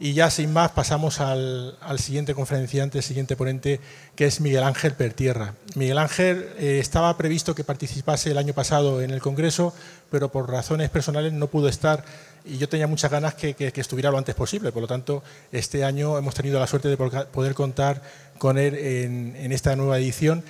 Y ya sin más pasamos al, siguiente conferenciante, siguiente ponente, que es Miguel Ángel Pertierra. Miguel Ángel eh, estaba previsto que participase el año pasado en el Congreso, pero por razones personales no pudo estar y yo tenía muchas ganas que, que, estuviera lo antes posible. Por lo tanto, este año hemos tenido la suerte de poder contar con él en esta nueva edición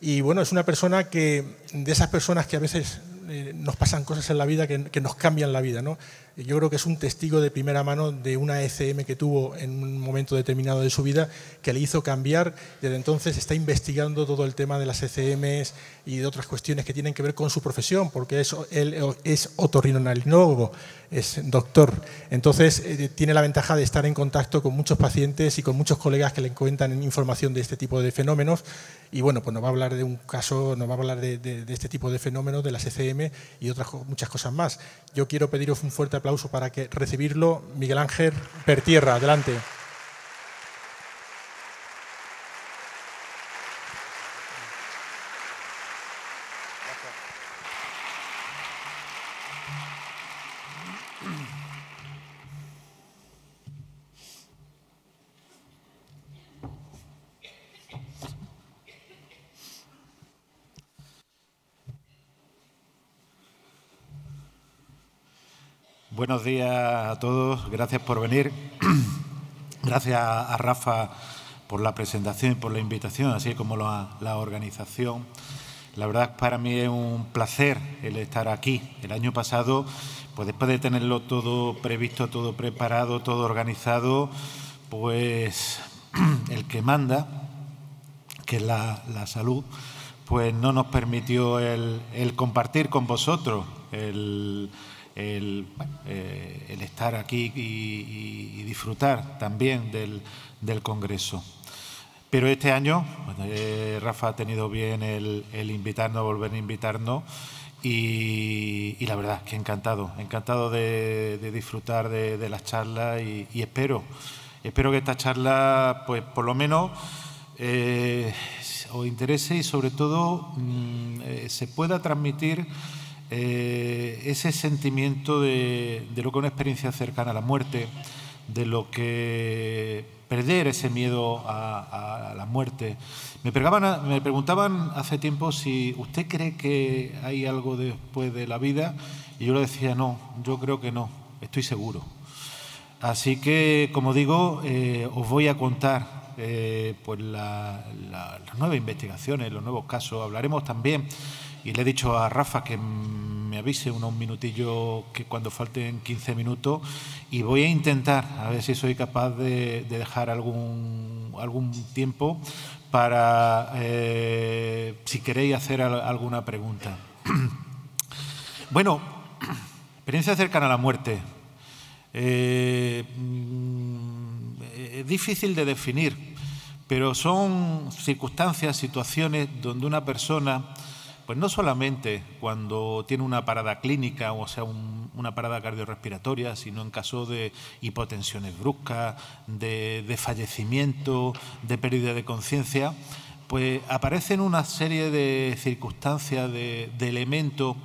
y bueno, es una persona que, de esas personas que a veces eh, nos pasan cosas en la vida que, que nos cambian la vida, ¿no? yo creo que es un testigo de primera mano de una ECM que tuvo en un momento determinado de su vida que le hizo cambiar. Desde entonces está investigando todo el tema de las ECMs y de otras cuestiones que tienen que ver con su profesión, porque es, él es otorrinolaringólogo, es doctor. Entonces eh, tiene la ventaja de estar en contacto con muchos pacientes y con muchos colegas que le cuentan información de este tipo de fenómenos. Y bueno, pues nos va a hablar de un caso, nos va a hablar de, de este tipo de fenómenos, de las ECM y otras muchas cosas más. Yo quiero pediros un fuerte aplauso aplauso para que recibirlo Miguel Ángel Pertierra. Adelante. Buenos días a todos, gracias por venir. Gracias a Rafa por la presentación y por la invitación, así como la, la organización. La verdad para mí es un placer el estar aquí. El año pasado, pues después de tenerlo todo previsto, todo preparado, todo organizado, pues el que manda, que es la, salud, pues no nos permitió el, el compartir con vosotros el eh, el, estar aquí y, disfrutar también del, Congreso. Pero este año, eh, Rafa ha tenido bien el, invitarnos, volver a invitarnos y, la verdad que encantado, encantado de, disfrutar de, las charlas y, espero, espero que esta charla, pues por lo menos, eh, os interese y sobre todo mm, se pueda transmitir eh, ese sentimiento de, lo que es una experiencia cercana a la muerte, de lo que perder ese miedo a, la muerte. Me, me preguntaban hace tiempo si usted cree que hay algo después de la vida y yo le decía no, yo creo que no, estoy seguro. Así que, como digo, eh, os voy a contar eh, pues las nuevas investigaciones, los nuevos casos. Hablaremos también y le he dicho a Rafa que me avise unos minutillos, que cuando falten 15 minutos, y voy a intentar, a ver si soy capaz de, dejar algún, algún tiempo para, eh, si queréis, hacer alguna pregunta. bueno, experiencia cercana a la muerte. Eh, mm, es difícil de definir, pero son circunstancias, situaciones donde una persona pues no solamente cuando tiene una parada clínica, o sea, una parada cardiorrespiratoria, sino en caso de hipotensiones bruscas, de, fallecimiento, de pérdida de conciencia, pues aparecen una serie de circunstancias, de, de elementos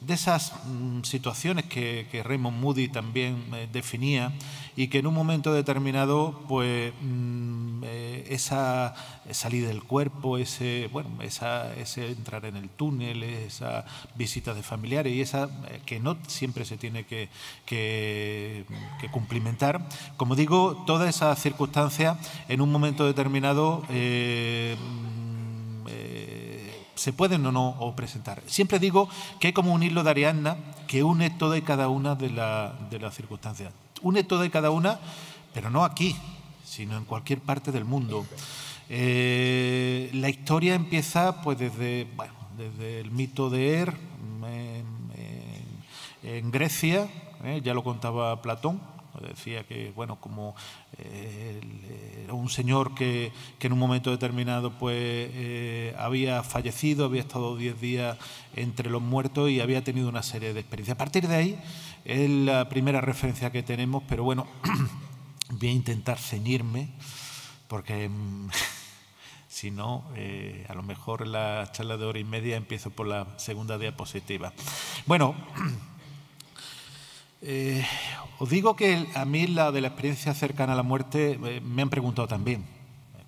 de esas mm, situaciones que, que, Raymond Moody también eh, definía y que en un momento determinado, pues mm, eh, esa eh, salida del cuerpo, ese, bueno, esa, ese entrar en el túnel, esa visita de familiares y esa que no siempre se tiene que, que cumplimentar, como digo, todas esas circunstancia en un momento determinado se pueden o no presentar. Siempre digo que hay como un hilo de Ariadna que une toda y cada una de, la, las circunstancias. Une toda y cada una, pero no aquí, sino en cualquier parte del mundo. Eh, la historia empieza pues desde, desde el mito de Er en, Grecia, eh, ya lo contaba Platón, Decía que, bueno, como eh, eh, un señor que, en un momento determinado pues, eh, había fallecido, había estado 10 días entre los muertos y había tenido una serie de experiencias. A partir de ahí es la primera referencia que tenemos, pero bueno, voy a intentar ceñirme porque... Si no, a lo mejor en la charla de hora y media empiezo por la segunda diapositiva. Bueno, Eh, os digo que a mí la de la experiencia cercana a la muerte eh, me han preguntado también,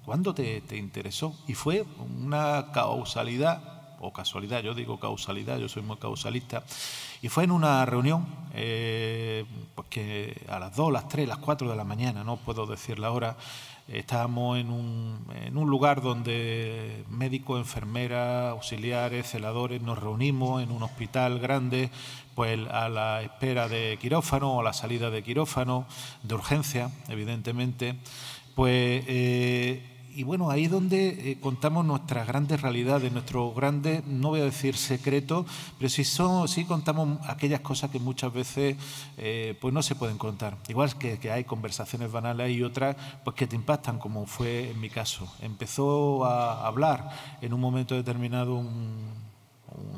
¿cuándo te, interesó? Y fue una causalidad, o casualidad, yo digo causalidad, yo soy muy causalista, y fue en una reunión, eh, pues que a las 2, las 3, las 4 de la mañana, no puedo decir la hora, Estábamos en un, en un lugar donde médicos, enfermeras, auxiliares, celadores nos reunimos en un hospital grande, pues a la espera de quirófano o a la salida de quirófano, de urgencia, evidentemente. Pues eh, y bueno, ahí es donde eh, contamos nuestras grandes realidades, nuestros grandes, no voy a decir secretos, pero sí, son, contamos aquellas cosas que muchas veces eh, pues no se pueden contar. Igual que, hay conversaciones banales y otras pues que te impactan, como fue en mi caso. Empezó a hablar en un momento determinado un,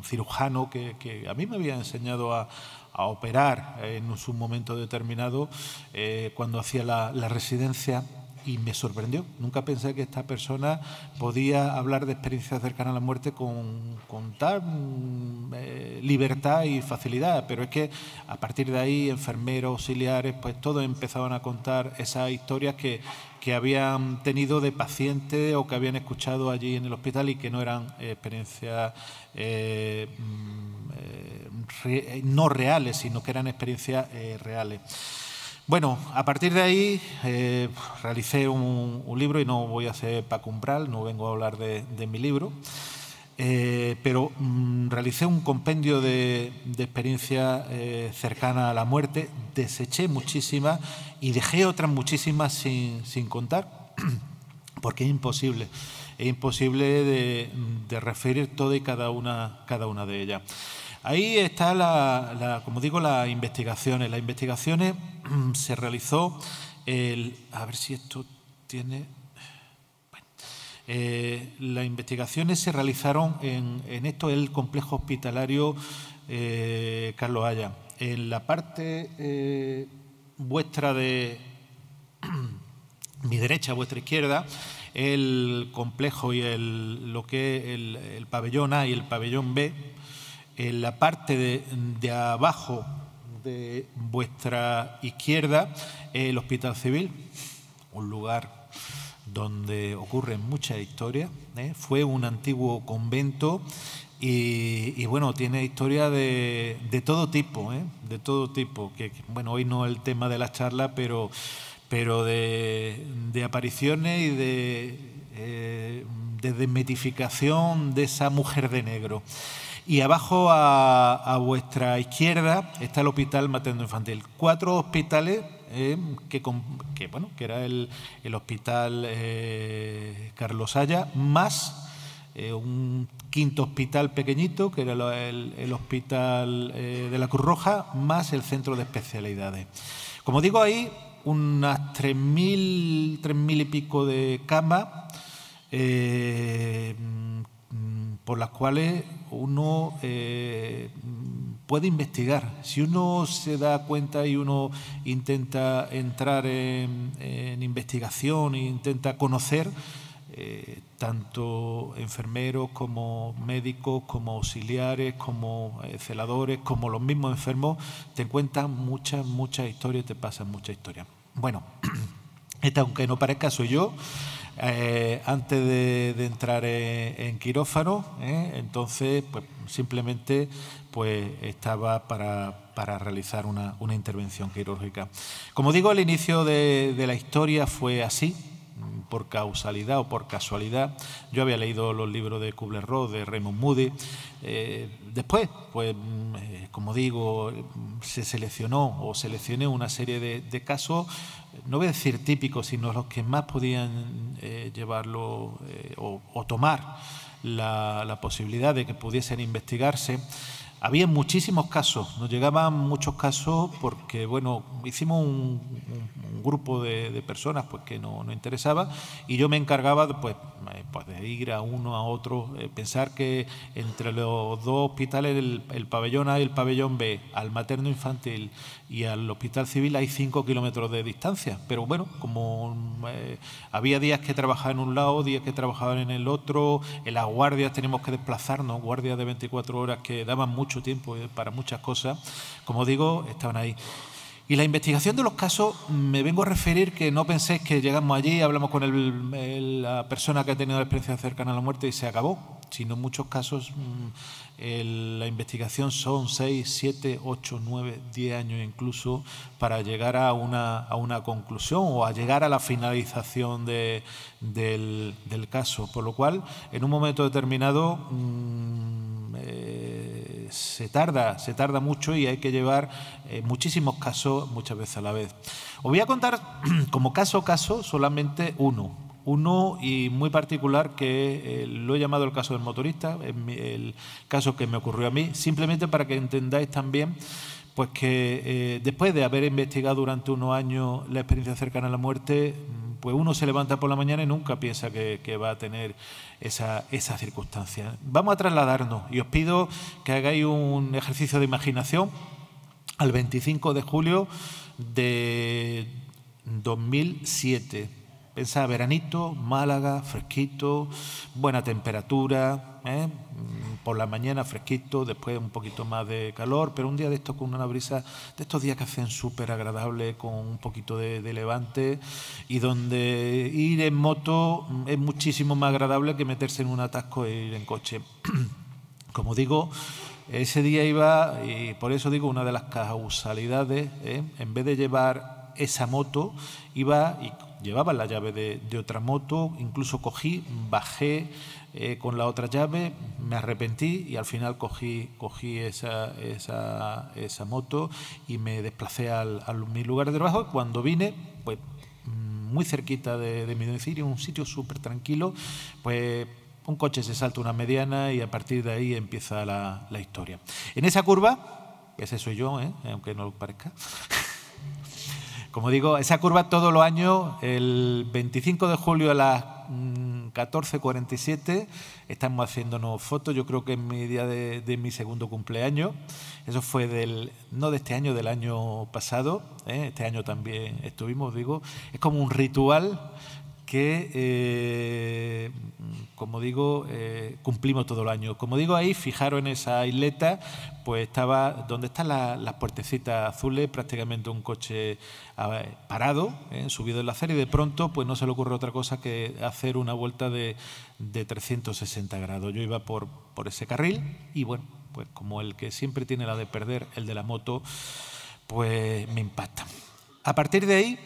cirujano que, a mí me había enseñado a, operar en un momento determinado eh, cuando hacía la, residencia y me sorprendió. Nunca pensé que esta persona podía hablar de experiencias cercanas a la muerte con, con tal mm, eh, libertad y facilidad, pero es que a partir de ahí enfermeros, auxiliares, pues todos empezaban a contar esas historias que, habían tenido de pacientes o que habían escuchado allí en el hospital y que no eran eh, experiencias eh, mm, no reales, sino que eran experiencias reales. Bueno, a partir de ahí eh, realicé un, libro y no voy a hacer para Umbral, no vengo a hablar de, mi libro, eh, pero mm, realicé un compendio de, experiencias eh, cercanas a la muerte, deseché muchísimas y dejé otras muchísimas sin, contar, porque es imposible es imposible de, referir toda y cada una, cada una de ellas. Ahí está, la, como digo, las investigaciones. Las investigaciones mm, se realizó el... A ver si esto tiene... Eh, las investigaciones se realizaron en, en esto, el complejo hospitalario eh, Carlos Haya. En la parte eh, vuestra de... mi derecha, vuestra izquierda, el complejo y el, lo que es el, el pabellón A y el pabellón B, en la parte de, abajo de vuestra izquierda, el Hospital Civil, un lugar donde ocurren muchas historias. ¿eh? Fue un antiguo convento y, bueno, tiene historia de, todo tipo, ¿eh? de todo tipo. Que, bueno, hoy no es el tema de la charla, pero, de, apariciones y de, desmetificación eh, de desmitificación de esa mujer de negro. Y abajo a, vuestra izquierda está el Hospital Materno Infantil. Cuatro hospitales eh, que, bueno, que era el, Hospital eh, Carlos Haya, más eh, un quinto hospital pequeñito, que era el, Hospital de la Cruz Roja, más el Centro de Especialidades. Como digo, ahí unas 3.000, 3.000 y pico de camas mm, por las cuales uno eh, puede investigar. Si uno se da cuenta y uno intenta entrar en, investigación e intenta conocer, eh, tanto enfermeros como médicos, como auxiliares, como eh, celadores, como los mismos enfermos, te cuentan muchas, muchas historias, te pasan muchas historias. Bueno, esta aunque no parezca soy yo, eh, antes de, entrar en, quirófano, ¿eh? entonces pues, simplemente pues, estaba para, realizar una, intervención quirúrgica. Como digo, el inicio de, la historia fue así, por causalidad o por casualidad. Yo había leído los libros de Kubler-Ross, de Raymond Moody, eh, después, pues, mm, eh, como digo, mm, se seleccionó o seleccioné una serie de, casos, no voy a decir típicos, sino los que más podían eh, llevarlo eh, o, tomar la posibilidad de que pudiesen investigarse. Había muchísimos casos, nos llegaban muchos casos porque, bueno, hicimos un, grupo de, personas pues, que nos interesaba y yo me encargaba pues, eh, pues de ir a uno a otro, eh, pensar que entre los dos hospitales, el pabellón A y el pabellón B, al materno infantil, y al Hospital Civil hay 5 kilómetros de distancia. Pero bueno, como eh, había días que trabajaba en un lado, días que trabajaban en el otro, en las guardias teníamos que desplazarnos, guardias de 24 horas que daban mucho tiempo eh, para muchas cosas, como digo, estaban ahí. Y la investigación de los casos, me vengo a referir que no penséis que llegamos allí, hablamos con la persona que ha tenido la experiencia cercana a la muerte y se acabó, sino muchos casos mm, la investigación son 6, 7, 8, 9, 10 años incluso para llegar a una, a una conclusión o a llegar a la finalización del, caso. Por lo cual, en un momento determinado... Mm, eh, se tarda, se tarda mucho y hay que llevar eh, muchísimos casos muchas veces a la vez. Os voy a contar como caso a caso solamente uno, uno y muy particular que eh, lo he llamado el caso del motorista, el caso que me ocurrió a mí, simplemente para que entendáis también pues que eh, después de haber investigado durante unos años la experiencia cercana a la muerte, pues uno se levanta por la mañana y nunca piensa que, va a tener esa, esa, circunstancia. Vamos a trasladarnos y os pido que hagáis un ejercicio de imaginación al 25 de julio de 2007. Pensaba veranito, Málaga, fresquito, buena temperatura, ¿eh? mm, por la mañana fresquito, después un poquito más de calor, pero un día de estos con una brisa, de estos días que hacen súper agradable, con un poquito de, levante, y donde ir en moto mm, es muchísimo más agradable que meterse en un atasco e ir en coche. Como digo, ese día iba, y por eso digo, una de las causalidades, ¿eh? en vez de llevar esa moto, iba y llevaba la llave de, otra moto, incluso cogí, bajé eh, con la otra llave, me arrepentí y al final cogí, cogí esa, moto y me desplacé al, a mi lugar de trabajo. Cuando vine, pues mm, muy cerquita de, mi domicilio, un sitio súper tranquilo, pues un coche se salta una mediana y a partir de ahí empieza la, historia. En esa curva, que ese soy yo, ¿eh? aunque no lo parezca, como digo, esa curva todos los años, el 25 de julio a las 14.47, mm, estamos haciéndonos fotos, yo creo que es mi día de, mi segundo cumpleaños, eso fue del, no de este año, del año pasado, ¿eh? este año también estuvimos, digo, es como un ritual que, eh, como digo, eh, cumplimos todo el año. Como digo, ahí, fijaron en esa isleta, pues estaba donde están las puertecitas azules, prácticamente un coche parado, ¿eh? subido en la acera, y de pronto pues no se le ocurre otra cosa que hacer una vuelta de, 360 grados. Yo iba por, por ese carril y, bueno, pues como el que siempre tiene la de perder, el de la moto, pues me impacta. A partir de ahí,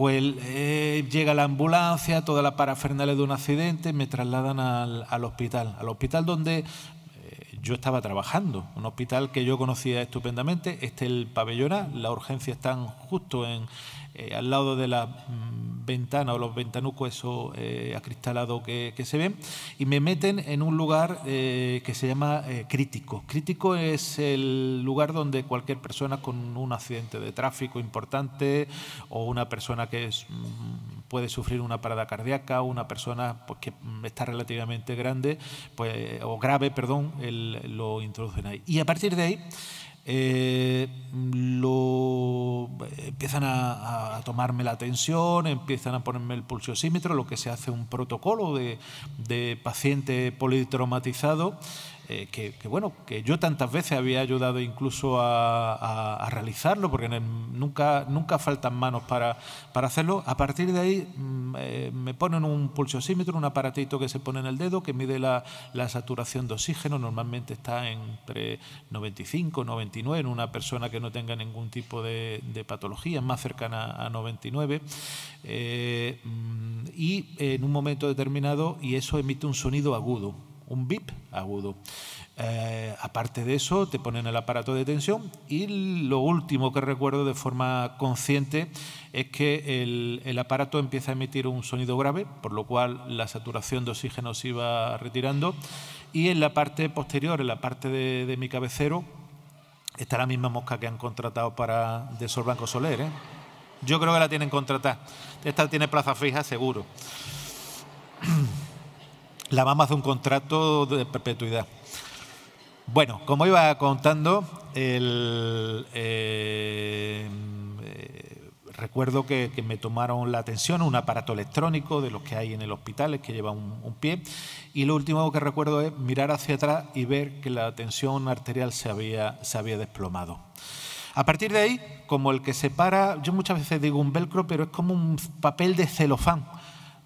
pues eh, llega la ambulancia, todas las parafernalia de un accidente, me trasladan al, hospital, al hospital donde eh, yo estaba trabajando, un hospital que yo conocía estupendamente, este es el pabellón la las urgencias están justo en, eh, al lado de la mm, ventana o los ventanucos eso eh, acristalado que, se ven, y me meten en un lugar eh, que se llama crítico. Crítico es el lugar donde cualquier persona con un accidente de tráfico importante o una persona que mm, puede sufrir una parada cardíaca, una persona pues, que mm, está relativamente grande pues, o grave, perdón, lo introducen ahí. Y a partir de ahí, eh, lo, empiezan a, tomarme la tensión, empiezan a ponerme el pulsiosímetro, lo que se hace un protocolo de, de paciente politraumatizado eh, que, bueno, que yo tantas veces había ayudado incluso a, realizarlo, porque nunca, faltan manos para, hacerlo. A partir de ahí mm, eh, me ponen un pulsosímetro, un aparatito que se pone en el dedo que mide la, saturación de oxígeno, normalmente está entre 95 99 en una persona que no tenga ningún tipo de, de patología, más cercana a 99. Eh, mm, y en un momento determinado, y eso emite un sonido agudo un bip agudo. Eh, aparte de eso, te ponen el aparato de tensión y lo último que recuerdo de forma consciente es que el, aparato empieza a emitir un sonido grave, por lo cual la saturación de oxígeno se iba retirando y en la parte posterior, en la parte de, mi cabecero, está la misma mosca que han contratado para de Sol Blanco Soler. ¿eh? Yo creo que la tienen contratada. Esta tiene plaza fija, seguro. la mamá hace un contrato de perpetuidad. Bueno, como iba contando, eh, eh, recuerdo que, me tomaron la atención un aparato electrónico de los que hay en el hospital, es que lleva un, pie, y lo último que recuerdo es mirar hacia atrás y ver que la tensión arterial se había, se había desplomado. A partir de ahí, como el que separa, yo muchas veces digo un velcro, pero es como un papel de celofán.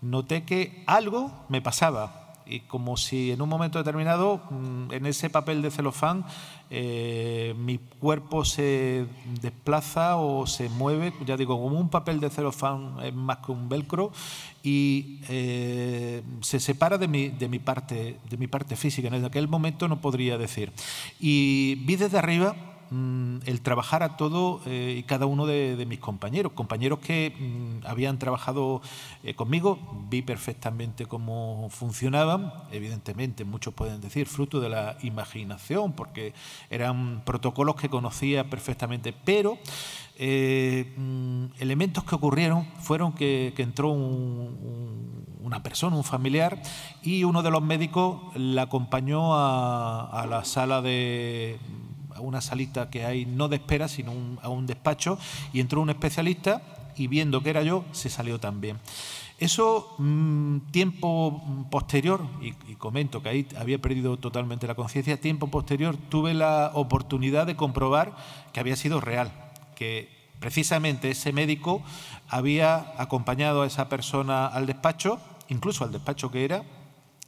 Noté que algo me pasaba, y como si en un momento determinado, mm, en ese papel de celofán, eh, mi cuerpo se desplaza o se mueve, ya digo, como un papel de celofán es más que un velcro, y eh, se separa de mi, de, mi parte, de mi parte física. En aquel momento no podría decir. Y vi desde arriba Mm, el trabajar a todo eh, y cada uno de, mis compañeros, compañeros que mm, habían trabajado eh, conmigo, vi perfectamente cómo funcionaban, evidentemente muchos pueden decir fruto de la imaginación, porque eran protocolos que conocía perfectamente, pero eh, mm, elementos que ocurrieron fueron que, entró una persona, un familiar, y uno de los médicos la acompañó a la sala de a una salita que hay, no de espera, sino a un despacho, y entró un especialista y viendo que era yo, se salió también. Eso, mm, tiempo posterior, y, y, comento que ahí había perdido totalmente la conciencia, tiempo posterior tuve la oportunidad de comprobar que había sido real, que precisamente ese médico había acompañado a esa persona al despacho, incluso al despacho que era,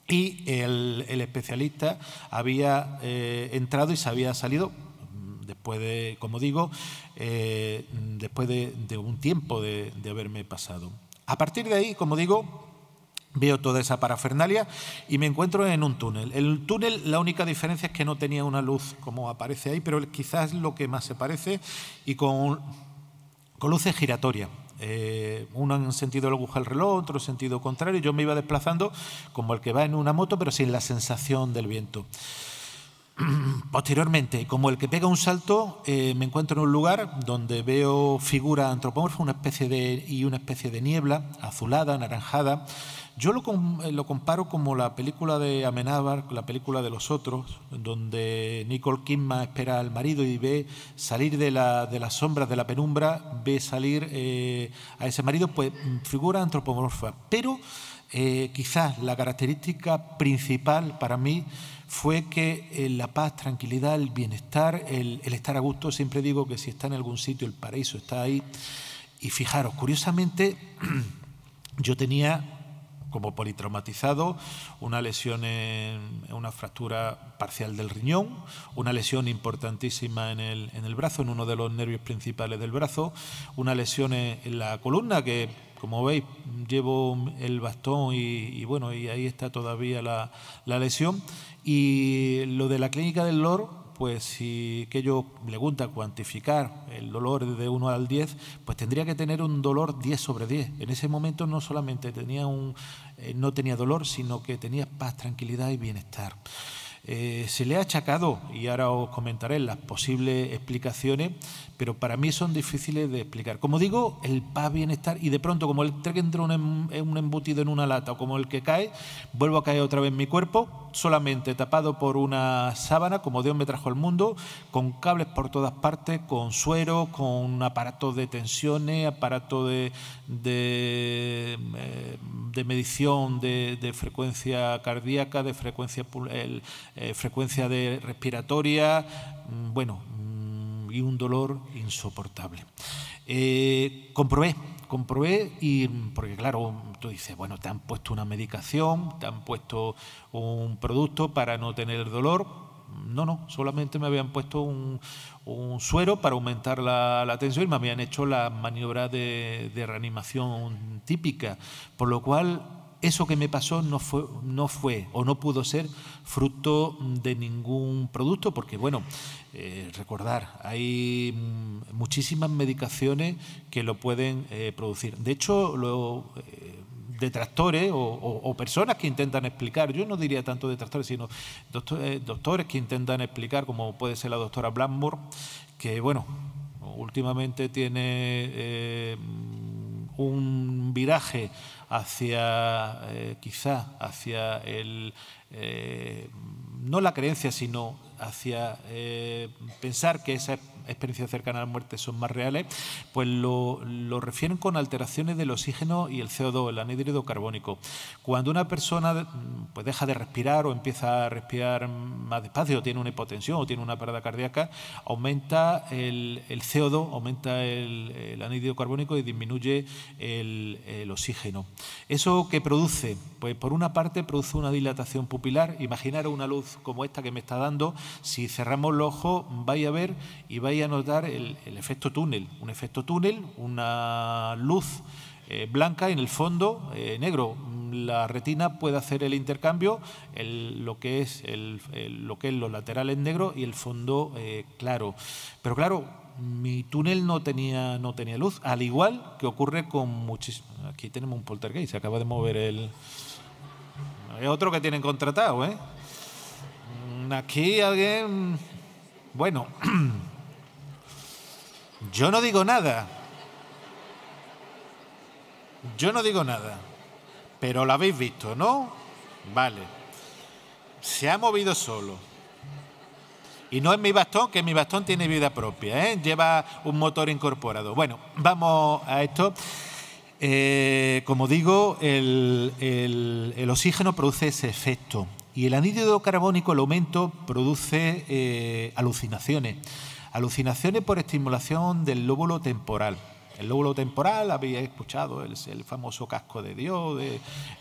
y el, especialista había eh, entrado y se había salido mm, después de, como digo, eh, después de, un tiempo de, haberme pasado. A partir de ahí, como digo, Veo toda esa parafernalia y me encuentro en un túnel. El túnel, la única diferencia es que no tenía una luz como aparece ahí, pero quizás lo que más se parece y con luces giratorias. Eh, uno en sentido de la aguja del reloj, otro en sentido contrario. Yo me iba desplazando como el que va en una moto, pero sin la sensación del viento. Posteriormente, como el que pega un salto, eh, me encuentro en un lugar donde veo figura antropomorfa una especie de, y una especie de niebla azulada, anaranjada. Yo eh, lo, comparo como la película de Amenábar, la película de los otros, donde Nicole Kidman espera al marido y ve salir de, la, de las sombras, de la penumbra, ve salir eh, a ese marido, pues figura antropomorfa. Pero quizás la característica principal para mí fue que eh, la paz, tranquilidad, el bienestar, el, estar a gusto, siempre digo que si está en algún sitio, el paraíso está ahí. Y fijaros, curiosamente, yo tenía como politraumatizado, una lesión, en, una fractura parcial del riñón, una lesión importantísima en el, brazo, en uno de los nervios principales del brazo, una lesión en la columna que como veis, llevo el bastón y, bueno, y ahí está todavía la, lesión. Y lo de la clínica del LOR, pues si que yo le gusta cuantificar el dolor de 1 al 10, pues tendría que tener un dolor 10 sobre 10. En ese momento no solamente tenía un, eh, no tenía dolor, sino que tenía paz, tranquilidad y bienestar. Eh, se le ha achacado, y ahora os comentaré las posibles explicaciones, pero para mí son difíciles de explicar. Como digo, el paz bienestar y de pronto como el que entra em, un, embutido en una lata o como el que cae, vuelvo a caer otra vez mi cuerpo, solamente tapado por una sábana, como Dios me trajo al mundo, con cables por todas partes, con suero, con aparatos de tensiones, aparatos de, de, eh, medición de, frecuencia cardíaca, de frecuencia, eh, frecuencia de respiratoria, mm, bueno, y un dolor insoportable. Eh, comprobé, comprobé, y, porque claro, tú dices, bueno, te han puesto una medicación, te han puesto un producto para no tener dolor. No, no, solamente me habían puesto un, suero para aumentar la, tensión y me habían hecho la maniobra de, de reanimación típica, por lo cual eso que me pasó no fue, no fue o no pudo ser fruto de ningún producto, porque bueno, eh, recordar, hay mm, muchísimas medicaciones que lo pueden eh, producir. De hecho, eh, detractores o, personas que intentan explicar, yo no diría tanto detractores, sino doctores que intentan explicar, como puede ser la doctora Blackmore, que bueno, últimamente tiene mm, un viraje hacia, eh, quizá, hacia el, eh, no la creencia, sino hacia eh, pensar que esa experiencias cercanas a la muerte son más reales, pues lo, refieren con alteraciones del oxígeno y el CO2, el anhídrido carbónico. Cuando una persona pues, deja de respirar o empieza a respirar más despacio, tiene una hipotensión o tiene una parada cardíaca, aumenta el, CO2, aumenta el, anhídrido carbónico y disminuye el, el oxígeno. ¿Eso qué produce? Pues por una parte produce una dilatación pupilar. imaginar una luz como esta que me está dando. Si cerramos los ojos, vais a ver y vais notar el, efecto túnel, un efecto túnel, una luz eh, blanca en el fondo eh, negro. La retina puede hacer el intercambio, lo, que es lo que es los laterales negro y el fondo eh, claro. Pero claro, mi túnel no tenía, no tenía luz, al igual que ocurre con muchísimos... Aquí tenemos un poltergeist, se acaba de mover el... Hay otro que tienen contratado, ¿eh? Mm, aquí alguien... Bueno... Yo no digo nada. Yo no digo nada. Pero lo habéis visto, ¿no? Vale. Se ha movido solo. Y no es mi bastón, que mi bastón tiene vida propia, ¿eh? lleva un motor incorporado. Bueno, vamos a esto. Eh, como digo, el, oxígeno produce ese efecto y el anhídrido carbónico, el aumento, produce eh, alucinaciones. Alucinaciones por estimulación del lóbulo temporal. El lóbulo temporal, había escuchado el, famoso casco de Dios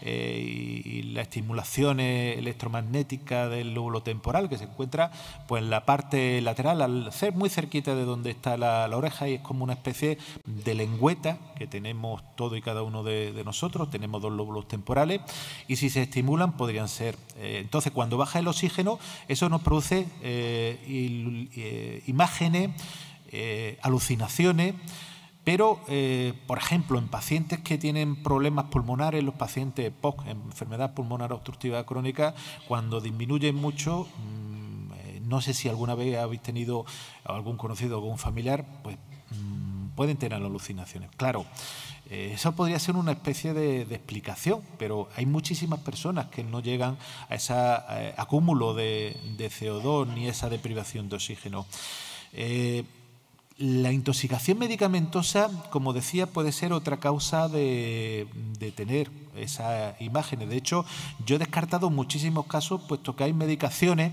eh, y, la las estimulaciones electromagnéticas del lóbulo temporal que se encuentra pues, en la parte lateral, al, ser muy cerquita de donde está la, oreja y es como una especie de lengüeta que tenemos todo y cada uno de, nosotros, tenemos dos lóbulos temporales y si se estimulan podrían ser. Eh, entonces cuando baja el oxígeno eso nos produce eh, imágenes, alucinaciones, pero, eh, por ejemplo, en pacientes que tienen problemas pulmonares, los pacientes POC, enfermedad pulmonar obstructiva crónica, cuando disminuyen mucho, mm, eh, no sé si alguna vez habéis tenido algún conocido o algún familiar, pues mm, pueden tener alucinaciones. Claro, eh, eso podría ser una especie de, explicación, pero hay muchísimas personas que no llegan a ese acúmulo de, de, CO2 ni esa deprivación de oxígeno. La intoxicación medicamentosa, como decía, puede ser otra causa de, tener esas imágenes. De hecho, yo he descartado muchísimos casos, puesto que hay medicaciones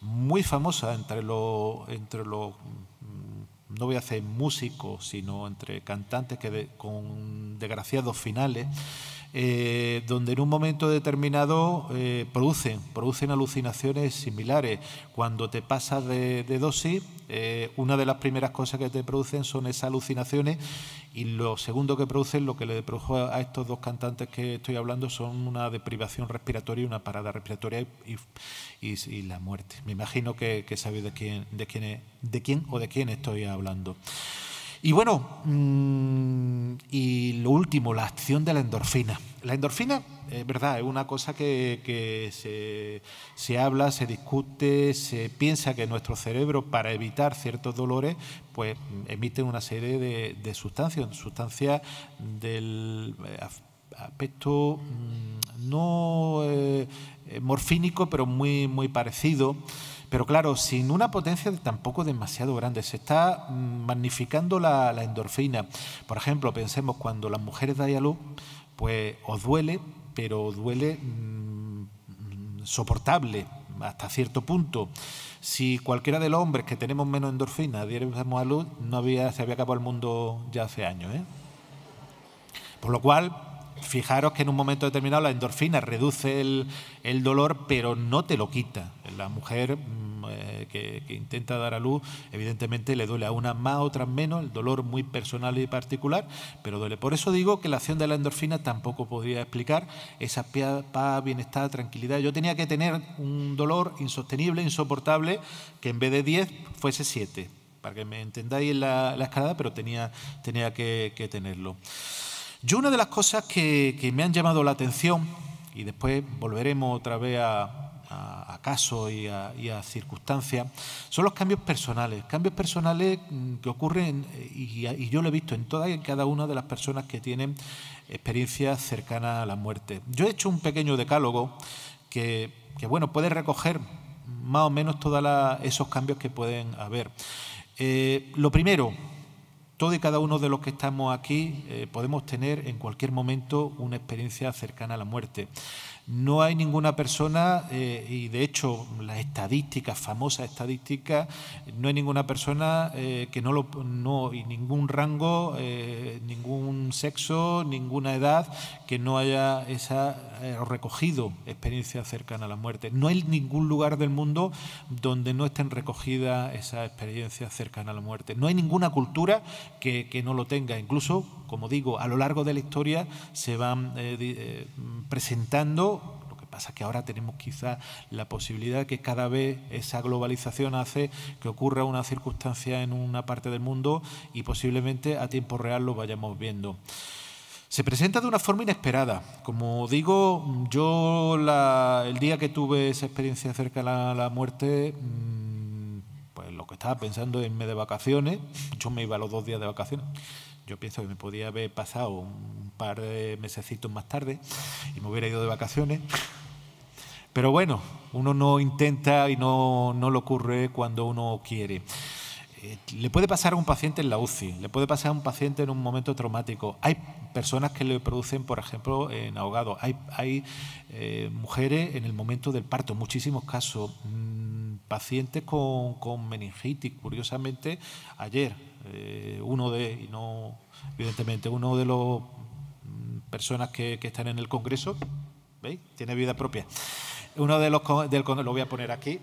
muy famosas entre los, mm, no voy a hacer músicos, sino entre cantantes que con desgraciados finales eh, donde en un momento determinado eh, producen, producen alucinaciones similares. Cuando te pasas de, dosis, eh, una de las primeras cosas que te producen son esas alucinaciones y lo segundo que producen, lo que le produjo a estos dos cantantes que estoy hablando, son una deprivación respiratoria una parada respiratoria y, la muerte. Me imagino que, que de quién, de, quién de quién o de quién estoy hablando. Y bueno, mm, y lo último, la acción de la endorfina. La endorfina, es verdad, es una cosa que, se, habla, se discute, se piensa que nuestro cerebro, para evitar ciertos dolores, pues emite una serie de, de sustancias, sustancias del eh, aspecto mm, no eh, eh, morfínico, pero muy, muy parecido. Pero claro, sin una potencia tampoco demasiado grande. Se está mm, magnificando la, endorfina. Por ejemplo, pensemos cuando las mujeres dan a luz, pues os duele, pero duele mm, soportable hasta cierto punto. Si cualquiera de los hombres que tenemos menos endorfina diéramos a luz, no había, se había acabado el mundo ya hace años. ¿eh? Por lo cual, fijaros que en un momento determinado la endorfina reduce el, dolor, pero no te lo quita. La mujer mm, eh, que, intenta dar a luz, evidentemente le duele a unas más, otras menos, el dolor muy personal y particular, pero duele. Por eso digo que la acción de la endorfina tampoco podría explicar esa paz, bienestar, tranquilidad. Yo tenía que tener un dolor insostenible, insoportable, que en vez de 10 fuese 7, para que me entendáis la, la escalada, pero tenía, tenía que tenerlo. Yo una de las cosas que, me han llamado la atención, y después volveremos otra vez a, casos y a, circunstancias, son los cambios personales. Cambios personales mm, que ocurren, eh, y, yo lo he visto en toda cada una de las personas que tienen experiencias cercanas a la muerte. Yo he hecho un pequeño decálogo que, que bueno, puede recoger más o menos todos esos cambios que pueden haber. Eh, lo primero, todo y cada uno de los que estamos aquí eh, podemos tener en cualquier momento una experiencia cercana a la muerte. No hay ninguna persona, eh, y de hecho las estadísticas, famosas estadísticas, no hay ninguna persona eh, que no lo, no, y ningún rango, eh, ningún sexo, ninguna edad que no haya esa, recogido experiencia cercana a la muerte. No hay ningún lugar del mundo donde no estén recogidas esas experiencias cercanas a la muerte. No hay ninguna cultura que, que no lo tenga. Incluso, como digo, a lo largo de la historia se van presentando pasa que ahora tenemos quizá la posibilidad que cada vez esa globalización hace que ocurra una circunstancia en una parte del mundo y posiblemente a tiempo real lo vayamos viendo. Se presenta de una forma inesperada. Como digo, yo el día que tuve esa experiencia acerca de la, muerte... Mm, pues lo que estaba pensando es irme de vacaciones. Yo me iba a los dos días de vacaciones yo pienso que me podía haber pasado un par de mesecitos más tarde y me hubiera ido de vacaciones. Pero bueno, uno no intenta y no, no lo ocurre cuando uno quiere. Eh, le puede pasar a un paciente en la UCI, le puede pasar a un paciente en un momento traumático. Hay personas que le producen, por ejemplo, en ahogado. Hay, hay eh, mujeres en el momento del parto, muchísimos casos pacientes con, con meningitis. Curiosamente, ayer eh, uno de, no evidentemente, uno de los mm, personas que, están en el Congreso, ¿veis? Tiene vida propia. Uno de los del lo voy a poner aquí.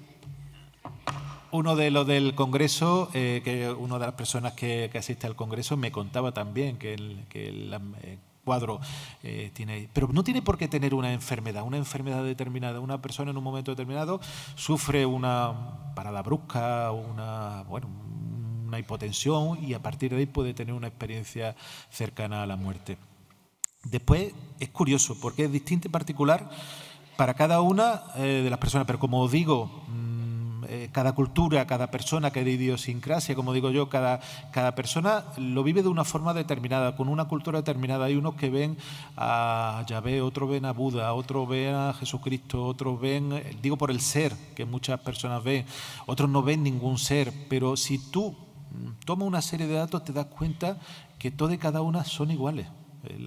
Uno de los del Congreso, eh, que una de las personas que, asiste al Congreso me contaba también que, que eh, cuadro eh, tiene. Pero no tiene por qué tener una enfermedad, una enfermedad determinada. Una persona en un momento determinado sufre una parada brusca, una, bueno, una hipotensión y a partir de ahí puede tener una experiencia cercana a la muerte. Después es curioso porque es distinto y particular para cada una eh, de las personas, pero como os digo, eh, cada cultura, cada persona, cada idiosincrasia, como digo yo, cada, cada persona lo vive de una forma determinada, con una cultura determinada. Hay unos que ven a Yahvé, otros ven a Buda, otros ven a Jesucristo, otros ven, eh, digo por el ser, que muchas personas ven, otros no ven ningún ser, pero si tú mm, tomas una serie de datos te das cuenta que todos y cada una son iguales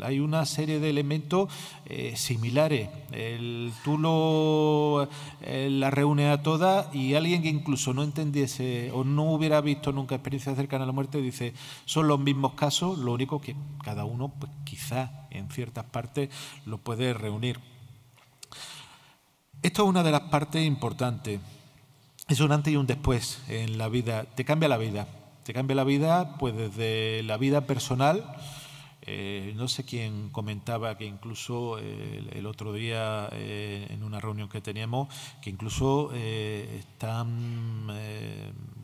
hay una serie de elementos eh, similares. El, tú lo, eh, la reúnes a todas y alguien que incluso no entendiese o no hubiera visto nunca experiencia cercana a la muerte dice, son los mismos casos, lo único que cada uno pues, quizás en ciertas partes lo puede reunir. Esto es una de las partes importantes. Es un antes y un después en la vida. Te cambia la vida. Te cambia la vida pues desde la vida personal eh, no sé quién comentaba que incluso eh, el otro día eh, en una reunión que teníamos, que incluso están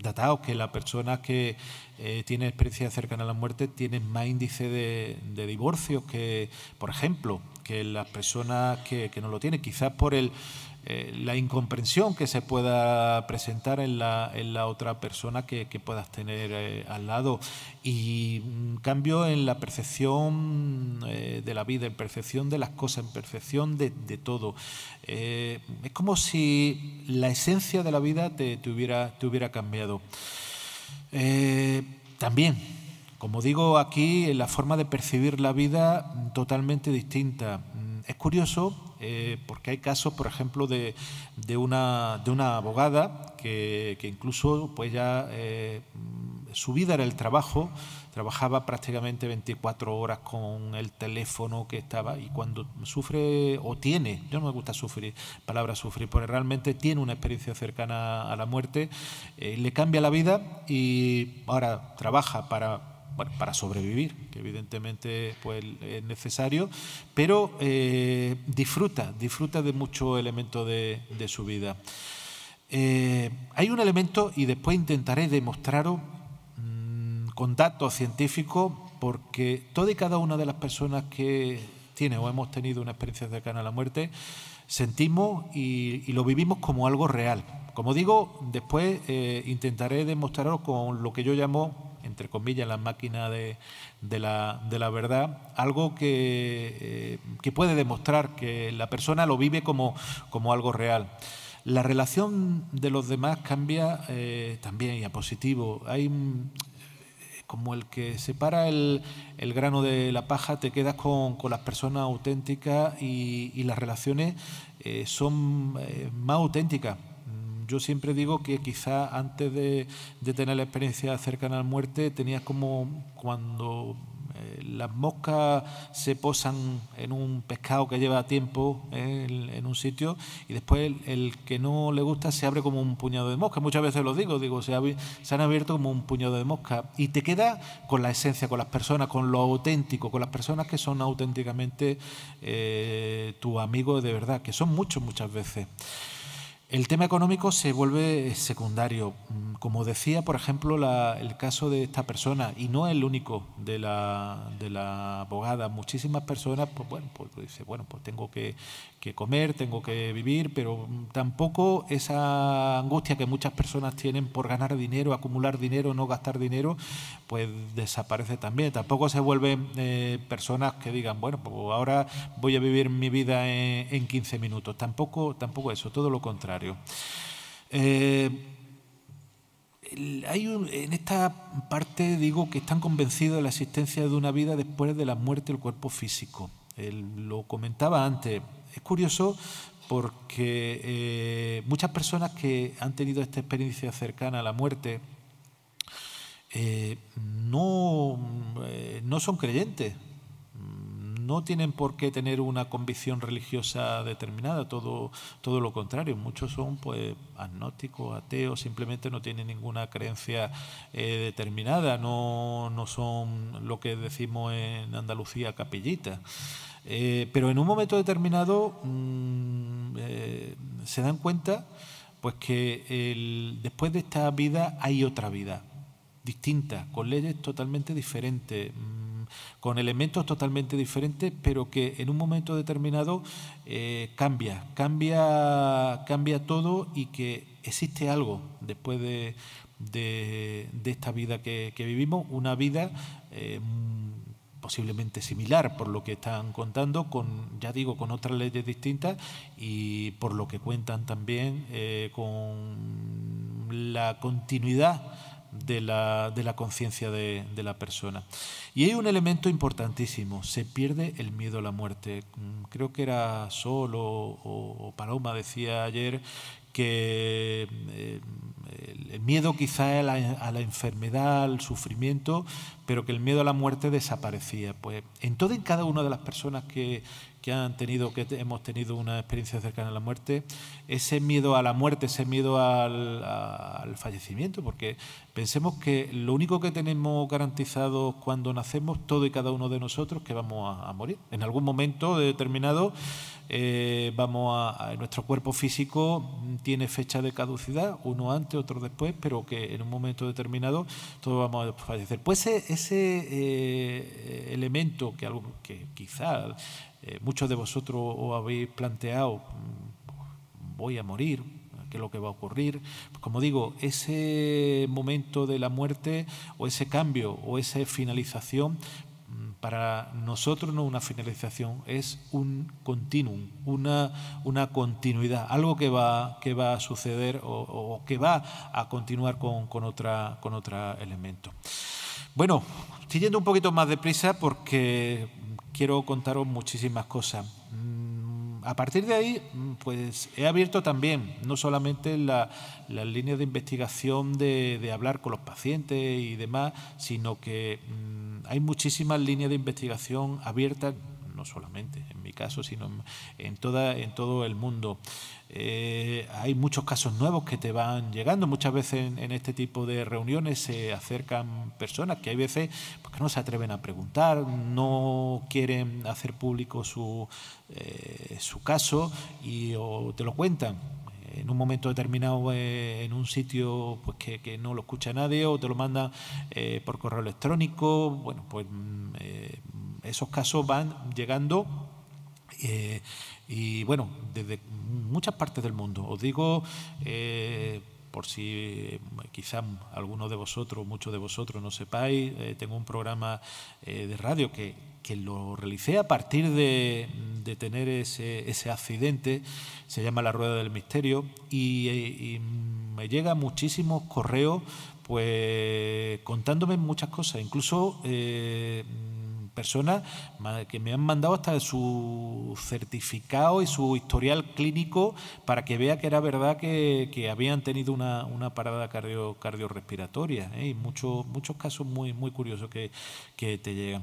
datados que las personas que tienen experiencia cercana a la muerte tienen más índice de, divorcio divorcios que, por ejemplo, que las personas que, que no lo tienen, quizás por el eh, la incomprensión que se pueda presentar en la, otra persona que, puedas tener eh, al lado y mm, cambio en la percepción eh, de la vida, en percepción de las cosas, en percepción de, todo. es como si la esencia de la vida te, hubiera, te hubiera cambiado. también, como digo aquí, la forma de percibir la vida totalmente distinta. Mm, es curioso eh, porque hay casos, por ejemplo, de, una, abogada que, incluso pues ya eh, su vida era el trabajo, trabajaba prácticamente 24 horas con el teléfono que estaba y cuando sufre o tiene, yo no me gusta sufrir, palabra sufrir, porque realmente tiene una experiencia cercana a la muerte, eh, le cambia la vida y ahora trabaja para bueno, para sobrevivir, que evidentemente pues, es eh, necesario, pero eh, disfruta, disfruta de muchos elementos de, su vida. Eh, hay un elemento, y después intentaré demostraros mm, con datos científicos, porque toda y cada una de las personas que tiene o hemos tenido una experiencia cercana a la muerte, sentimos y, lo vivimos como algo real. Como digo, después eh, intentaré demostraros con lo que yo llamo, entre comillas, la máquina de, la, verdad, algo eh, que, puede demostrar que la persona lo vive como, como algo real. La relación de los demás cambia eh, también y a positivo. Hay, como el que separa el, grano de la paja, te quedas con, las personas auténticas y, las relaciones eh, son eh, más auténticas. Mm, yo siempre digo que quizá antes de, de tener la experiencia cercana a la muerte tenías como cuando las moscas se posan en un pescado que lleva tiempo ¿eh? en, un sitio y después el, que no le gusta se abre como un puñado de mosca. Muchas veces lo digo, digo, se, han abierto como un puñado de mosca y te queda con la esencia, con las personas, con lo auténtico, con las personas que son auténticamente eh, tu amigo de verdad, que son muchos muchas veces. El tema económico se vuelve secundario. Mm, como decía, por ejemplo, el caso de esta persona, y no el único de la, abogada, muchísimas personas, pues bueno, pues, pues dice, bueno, pues tengo que, comer, tengo que vivir, pero mm, tampoco esa angustia que muchas personas tienen por ganar dinero, acumular dinero, no gastar dinero, pues desaparece también. Tampoco se vuelven eh, personas que digan, bueno, pues ahora voy a vivir mi vida en, en 15 minutos. Tampoco, tampoco eso, todo lo contrario. Eh, hay en esta parte digo que están convencidos de la existencia de una vida después de la muerte del cuerpo físico. lo comentaba antes. Es curioso porque eh, muchas personas que han tenido esta experiencia cercana a la muerte eh, no, no son creyentes no tienen por qué tener una convicción religiosa determinada, todo, todo lo contrario. Muchos son pues agnósticos, ateos, simplemente no tienen ninguna creencia eh, determinada, no, son lo que decimos en Andalucía capillitas. Eh, pero en un momento determinado mm, eh, se dan cuenta pues que después de esta vida hay otra vida, distinta, con leyes totalmente diferentes. Mm, con elementos totalmente diferentes, pero que en un momento determinado eh, cambia, cambia, cambia todo y que existe algo después de, esta vida que, vivimos, una vida eh, posiblemente similar por lo que están contando, con, ya digo, con otras leyes distintas y por lo que cuentan también eh, con la continuidad de la, conciencia de, la persona. Y hay un elemento importantísimo, se pierde el miedo a la muerte. Mm, creo que era Sol o, Paloma decía ayer que eh, el miedo quizá a la, enfermedad, al sufrimiento, pero que el miedo a la muerte desaparecía. Pues en toda y cada una de las personas que, que han tenido, que hemos tenido una experiencia cercana a la muerte, ese miedo a la muerte, ese miedo al, fallecimiento, porque pensemos que lo único que tenemos garantizado cuando nacemos, todo y cada uno de nosotros, que vamos a morir. En algún momento determinado eh, vamos a, nuestro cuerpo físico tiene fecha de caducidad, uno antes, otro después, pero que en un momento determinado todos vamos a fallecer. Pues ese, eh, elemento que, algo, que quizá eh, muchos de vosotros os habéis planteado, mm, voy a morir, qué es lo que va a ocurrir. Pues como digo, ese momento de la muerte o ese cambio o esa finalización para nosotros no una finalización, es un continuum, una, una continuidad, algo que va, que va a suceder o, que va a continuar con, otra, con otra elemento. Bueno, siguiendo un poquito más deprisa porque quiero contaros muchísimas cosas a partir de ahí, mm, pues he abierto también no solamente las líneas de investigación de, hablar con los pacientes y demás, sino que mm, hay muchísimas líneas de investigación abiertas no solamente en mi caso, sino en, toda, en todo el mundo. Eh, hay muchos casos nuevos que te van llegando. Muchas veces en, este tipo de reuniones se acercan personas que hay veces pues, que no se atreven a preguntar, no quieren hacer público su, eh, su caso y te lo cuentan en un momento determinado eh, en un sitio pues que, no lo escucha nadie o te lo manda por correo electrónico, bueno, pues mm, esos casos van llegando eh, y bueno, desde muchas partes del mundo. Os digo, eh, por si eh, quizás alguno de vosotros, muchos de vosotros no sepáis, tengo un programa de radio que, lo realicé a partir de, tener ese, accidente, se llama La Rueda del Misterio, y, me llega muchísimos correos pues contándome muchas cosas, incluso eh, personas que me han mandado hasta su certificado y su historial clínico para que vea que era verdad que, habían tenido una, una parada cardio, cardiorrespiratoria. ¿eh? Y muchos, muchos casos muy, muy curiosos que, te llegan.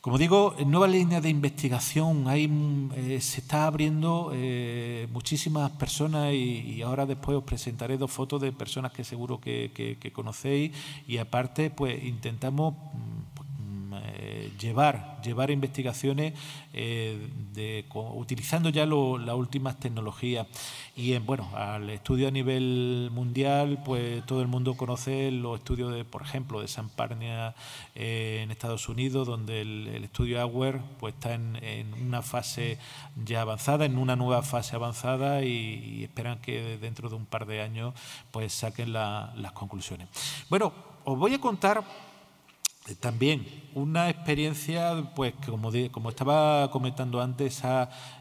Como digo, nueva línea de investigación, hay, eh, se está abriendo eh, muchísimas personas y, ahora después os presentaré dos fotos de personas que seguro que, que conocéis y aparte pues intentamos mm, Mm, eh, llevar, llevar investigaciones eh, de, utilizando ya las últimas tecnologías. Y en, bueno, al estudio a nivel mundial, pues todo el mundo conoce los estudios, de, por ejemplo, de Samparnia eh, en Estados Unidos, donde el, estudio Auer pues, está en, una fase ya avanzada, en una nueva fase avanzada y, esperan que dentro de un par de años pues saquen las conclusiones. Bueno, os voy a contar eh, también una experiencia, pues como, como estaba comentando antes,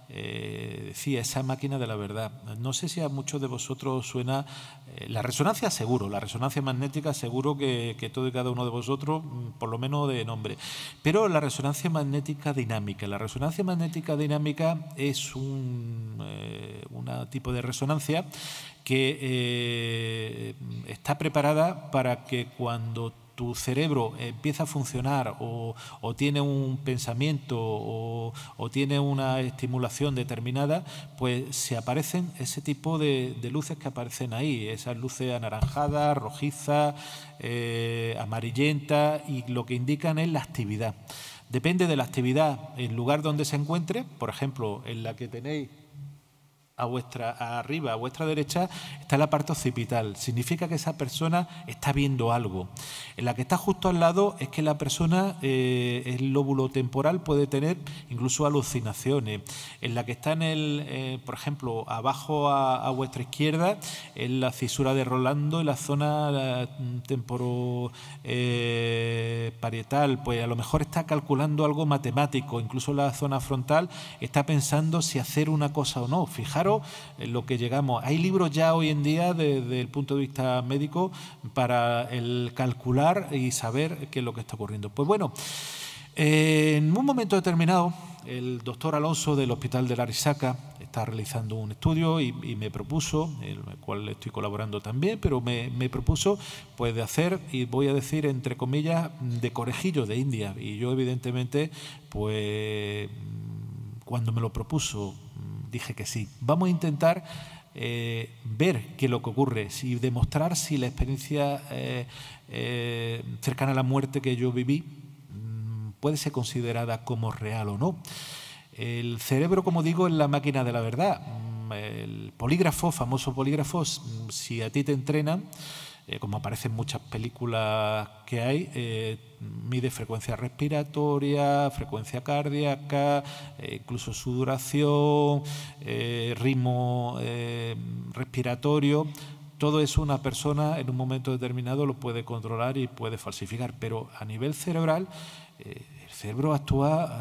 eh, decía, esa máquina de la verdad. No sé si a muchos de vosotros suena eh, la resonancia seguro, la resonancia magnética seguro que, todo y cada uno de vosotros, mm, por lo menos de nombre, pero la resonancia magnética dinámica. La resonancia magnética dinámica es un una tipo de resonancia que está preparada para que cuando tu cerebro empieza a funcionar o, tiene un pensamiento o, tiene una estimulación determinada, pues se aparecen ese tipo de, luces que aparecen ahí, esas luces anaranjadas, rojizas, eh, amarillentas y lo que indican es la actividad. Depende de la actividad, el lugar donde se encuentre, por ejemplo, en la que tenéis a vuestra, arriba, a vuestra derecha, está la parte occipital. Significa que esa persona está viendo algo. En la que está justo al lado es que la persona, eh, el lóbulo temporal, puede tener incluso alucinaciones. En la que está, en el, eh, por ejemplo, abajo a, vuestra izquierda, en la cisura de Rolando, en la zona mm, temporal eh, parietal, pues a lo mejor está calculando algo matemático. Incluso la zona frontal está pensando si hacer una cosa o no. Fijaros eh, lo que llegamos. Hay libros ya hoy en día desde el punto de vista médico para el calcular y saber qué es lo que está ocurriendo. Pues bueno, en un momento determinado, el doctor Alonso del Hospital de la Arisaca. está realizando un estudio y, me propuso, en el cual estoy colaborando también, pero me, me, propuso pues de hacer, y voy a decir entre comillas, de corejillo de India. Y yo evidentemente, pues cuando me lo propuso dije que sí. Vamos a intentar eh, ver qué es lo que ocurre, y demostrar si la experiencia eh, eh, cercana a la muerte que yo viví mm, puede ser considerada como real o no. El cerebro, como digo, es la máquina de la verdad. Mm, el polígrafo, famoso polígrafo, mm, si a ti te entrenan, eh, ...como como en muchas películas que hay, eh, mide frecuencia respiratoria, frecuencia cardíaca, eh, incluso incluso sudoración, ritmo respiratorio. Todo eso una persona en un momento determinado lo puede controlar y puede falsificar, pero a nivel cerebral el cerebro actúa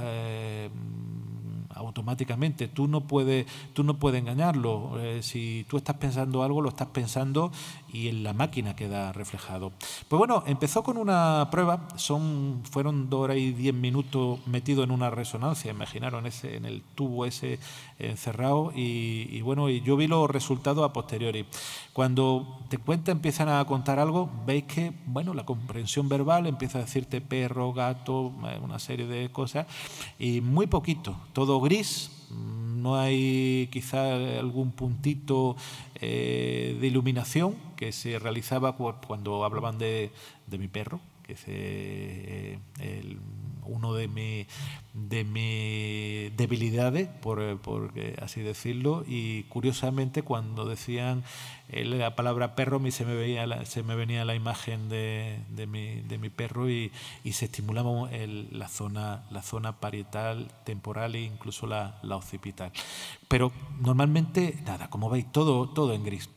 automáticamente. Tú no puedes, tú no puedes engañarlo. si tú estás pensando algo, lo estás pensando y en la máquina queda reflejado. Pues bueno, empezó con una prueba, son, fueron dos horas y diez minutos metido en una resonancia, imaginaron, ese, en el tubo ese encerrado y, bueno, y yo vi los resultados a posteriori. Cuando te cuenta, empiezan a contar algo, veis que, bueno, la comprensión verbal empieza a decirte perro, gato, eh, una serie de cosas, y muy poquito, todo gris, mm, no hay quizá algún puntito eh, de iluminación, que se realizaba cuando hablaban de, mi perro, que es una eh, uno de mis de debilidades, por, así decirlo, y curiosamente cuando decían eh, la palabra perro, se me, veía se me venía la imagen de, mi, perro y, se estimulaba la, zona, la zona parietal, temporal e incluso la, occipital. Pero normalmente, nada, como veis, todo, todo en gris.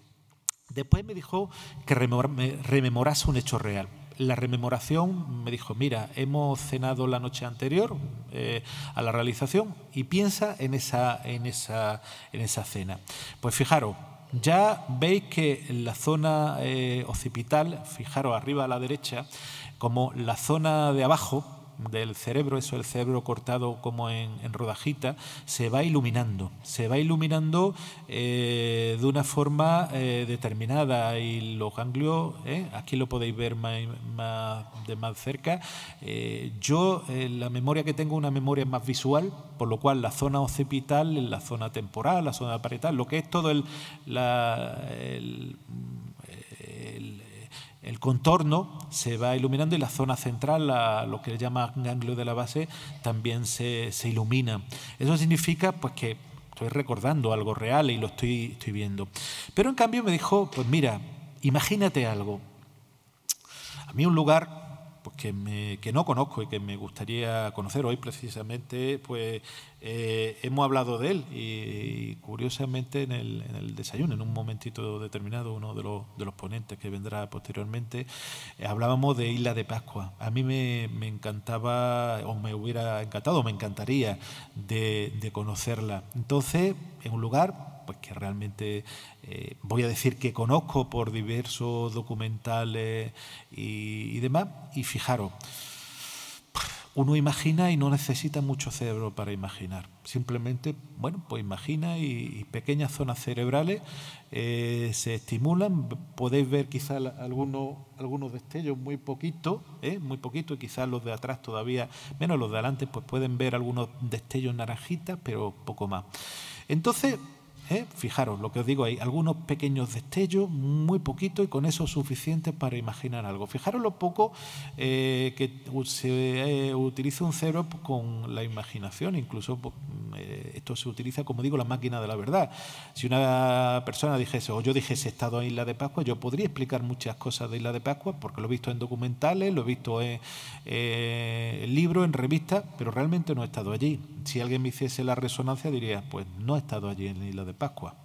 Después me dijo que rememorase un hecho real. La rememoración me dijo, mira, hemos cenado la noche anterior eh, a la realización y piensa en esa, en, esa, en esa cena. Pues fijaros, ya veis que la zona eh, occipital, fijaros arriba a la derecha, como la zona de abajo, del cerebro, eso el cerebro cortado como en, rodajita, se va iluminando, se va iluminando eh, de una forma eh, determinada y los ganglios, eh, aquí lo podéis ver más, de más cerca, yo la memoria que tengo una memoria más visual, por lo cual la zona occipital, la zona temporal, la zona parietal, lo que es todo el el contorno se va iluminando y la zona central, lo que le llama ganglio de la base, también se, ilumina. Eso significa pues, que estoy recordando algo real y lo estoy, estoy viendo. Pero en cambio me dijo, pues mira, imagínate algo. A mí un lugar que, no conozco y que me gustaría conocer. Hoy precisamente pues, eh, hemos hablado de él y, curiosamente en el, desayuno, en un momentito determinado, uno de los, de los ponentes que vendrá posteriormente, eh, hablábamos de Isla de Pascua. A mí me, encantaba, o me hubiera encantado, me encantaría de conocerla. Entonces, en un lugar pues que realmente eh, voy a decir que conozco por diversos documentales y, demás. Y fijaros, uno imagina y no necesita mucho cerebro para imaginar. Simplemente, bueno, pues imagina y, pequeñas zonas cerebrales eh, se estimulan. Podéis ver quizás algunos, algunos destellos muy poquito, ¿eh? muy poquito, y quizás los de atrás todavía, menos los de adelante, pues pueden ver algunos destellos naranjitas, pero poco más. Entonces, ¿eh? Fijaros lo que os digo hay algunos pequeños destellos, muy poquito y con eso suficiente para imaginar algo. Fijaros lo poco eh, que se eh, utiliza un cero con la imaginación, incluso mm, esto se utiliza, como digo, la máquina de la verdad. Si una persona dijese, o yo dijese, he estado en Isla de Pascua, yo podría explicar muchas cosas de Isla de Pascua, porque lo he visto en documentales, lo he visto en libros, en revistas, pero realmente no he estado allí si alguien me hiciese la resonancia diría, pues no he estado allí en la isla de Pascua.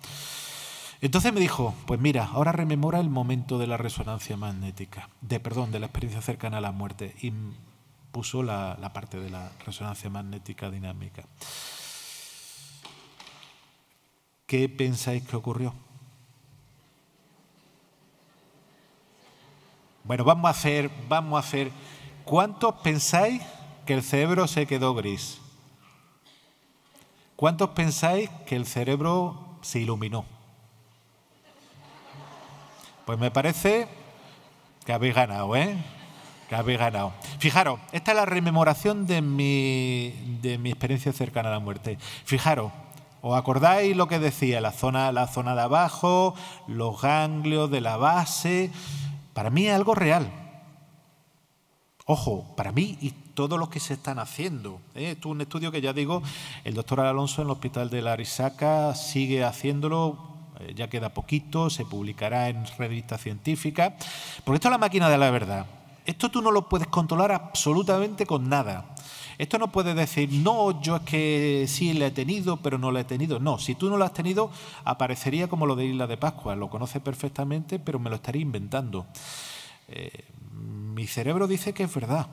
Entonces me dijo, pues mira, ahora rememora el momento de la resonancia magnética, de perdón, de la experiencia cercana a la muerte, y puso la, la parte de la resonancia magnética dinámica. ¿Qué pensáis que ocurrió? Bueno, vamos a hacer, vamos a hacer. ¿Cuántos pensáis que el cerebro se quedó gris? ¿Cuántos pensáis que el cerebro se iluminó? Pues me parece que habéis ganado, ¿eh? Que habéis ganado. Fijaros, esta es la rememoración de mi, experiencia cercana a la muerte. Fijaros, ¿Os acordáis lo que decía? La zona, la zona de abajo, los ganglios de la base. Para mí es algo real. Ojo, para mí todos los que se están haciendo. ¿eh? Esto es un estudio que ya digo, el doctor Alonso en el hospital de La Arisaca sigue haciéndolo eh, ya queda poquito, se publicará en revistas científicas, porque esto es la máquina de la verdad. Esto tú no lo puedes controlar absolutamente con nada. Esto no puedes decir, no, yo es que sí la he tenido, pero no la he tenido. No, si tú no la has tenido, aparecería como lo de Isla de Pascua. Lo conoce perfectamente, pero me lo estaría inventando. Eh, mi cerebro dice que es verdad,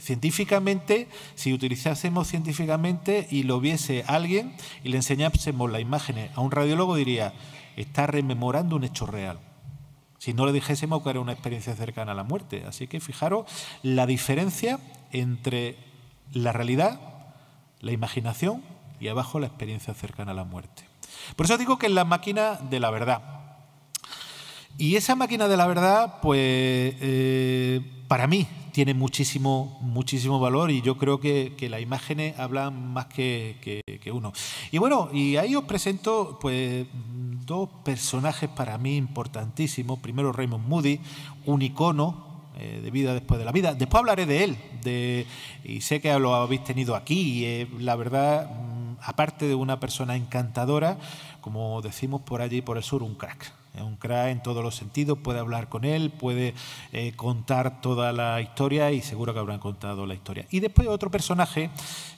científicamente, si utilizásemos científicamente y lo viese alguien y le enseñásemos las imágenes a un radiólogo, diría, está rememorando un hecho real. Si no le dijésemos que era una experiencia cercana a la muerte. Así que fijaros la diferencia entre la realidad, la imaginación y abajo la experiencia cercana a la muerte. Por eso digo que es la máquina de la verdad. Y esa máquina de la verdad, pues eh, para mí tiene muchísimo, muchísimo valor y yo creo que, las imágenes hablan más que, uno. Y bueno, y ahí os presento pues, dos personajes para mí importantísimos. Primero Raymond Moody, un icono eh, de vida después de la vida. Después hablaré de él, de, y sé que lo habéis tenido aquí, y eh, la verdad, mm, aparte de una persona encantadora, como decimos por allí, por el sur, un crack. Eh, un crack en todos los sentidos, puede hablar con él, puede eh, contar toda la historia y seguro que habrán contado la historia. Y después otro personaje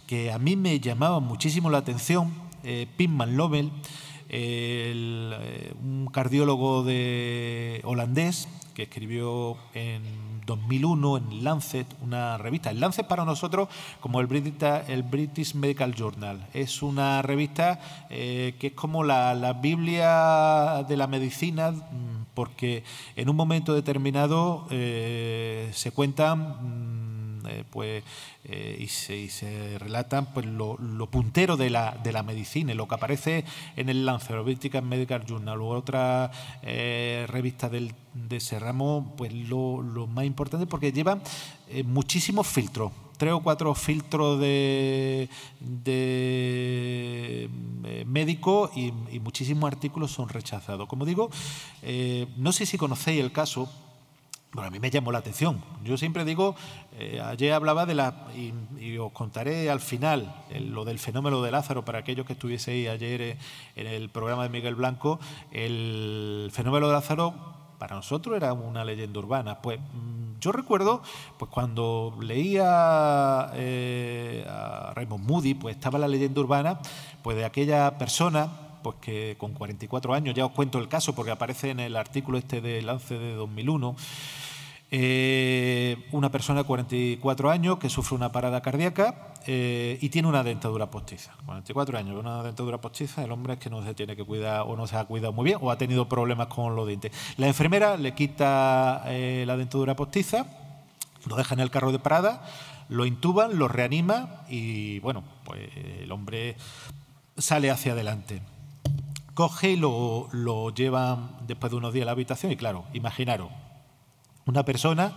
que a mí me llamaba muchísimo la atención, eh, Pinman Lommel, un cardiólogo de, holandés que escribió en 2001 en Lancet, una revista. El Lancet para nosotros, como el British, el British Medical Journal, es una revista eh, que es como la, la, Biblia de la medicina, mm, porque en un momento determinado eh, se cuentan mm, pues, eh, y, se, se, relatan pues, lo, puntero de la, de la, medicina, lo que aparece en el Lancet, Medical Journal u otra eh, revista del, de ese ramo, pues lo, lo más importante porque lleva eh, muchísimos filtros tres o cuatro filtros de, de y, muchísimos artículos son rechazados. Como digo, no sé si conocéis el caso, bueno, a mí me llamó la atención. Yo siempre digo, eh, ayer hablaba de la, y, os contaré al final lo del fenómeno de Lázaro, para aquellos que estuvieseis ayer eh, en el programa de Miguel Blanco, el fenómeno de Lázaro para nosotros era una leyenda urbana. Pues mm, yo recuerdo, pues cuando leía eh, a Raymond Moody, pues estaba la leyenda urbana, pues de aquella persona pues que con 44 años, ya os cuento el caso porque aparece en el artículo este de Lance de 2001, eh, una persona de 44 años que sufre una parada cardíaca eh, y tiene una dentadura postiza. 44 años, una dentadura postiza, el hombre es que no se tiene que cuidar o no se ha cuidado muy bien o ha tenido problemas con los dientes. La enfermera le quita eh, la dentadura postiza, lo deja en el carro de parada, lo intuban, lo reanima y bueno, pues el hombre sale hacia adelante coge y lo, lo llevan después de unos días a la habitación y claro, imaginaros, una persona,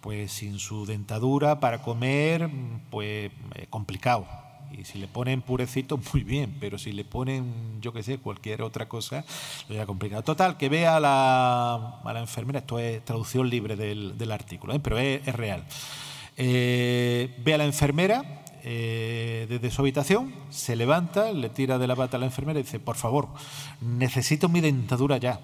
pues sin su dentadura para comer, pues eh, complicado. Y si le ponen purecito, muy bien, pero si le ponen, yo qué sé, cualquier otra cosa, lo ya complicado. Total, que vea a la, la enfermera, esto es traducción libre del, artículo, ¿eh? pero es, real. Eh, ve a la enfermera desde su habitación, se levanta, le tira de la bata a la enfermera y dice, por favor, necesito mi dentadura ya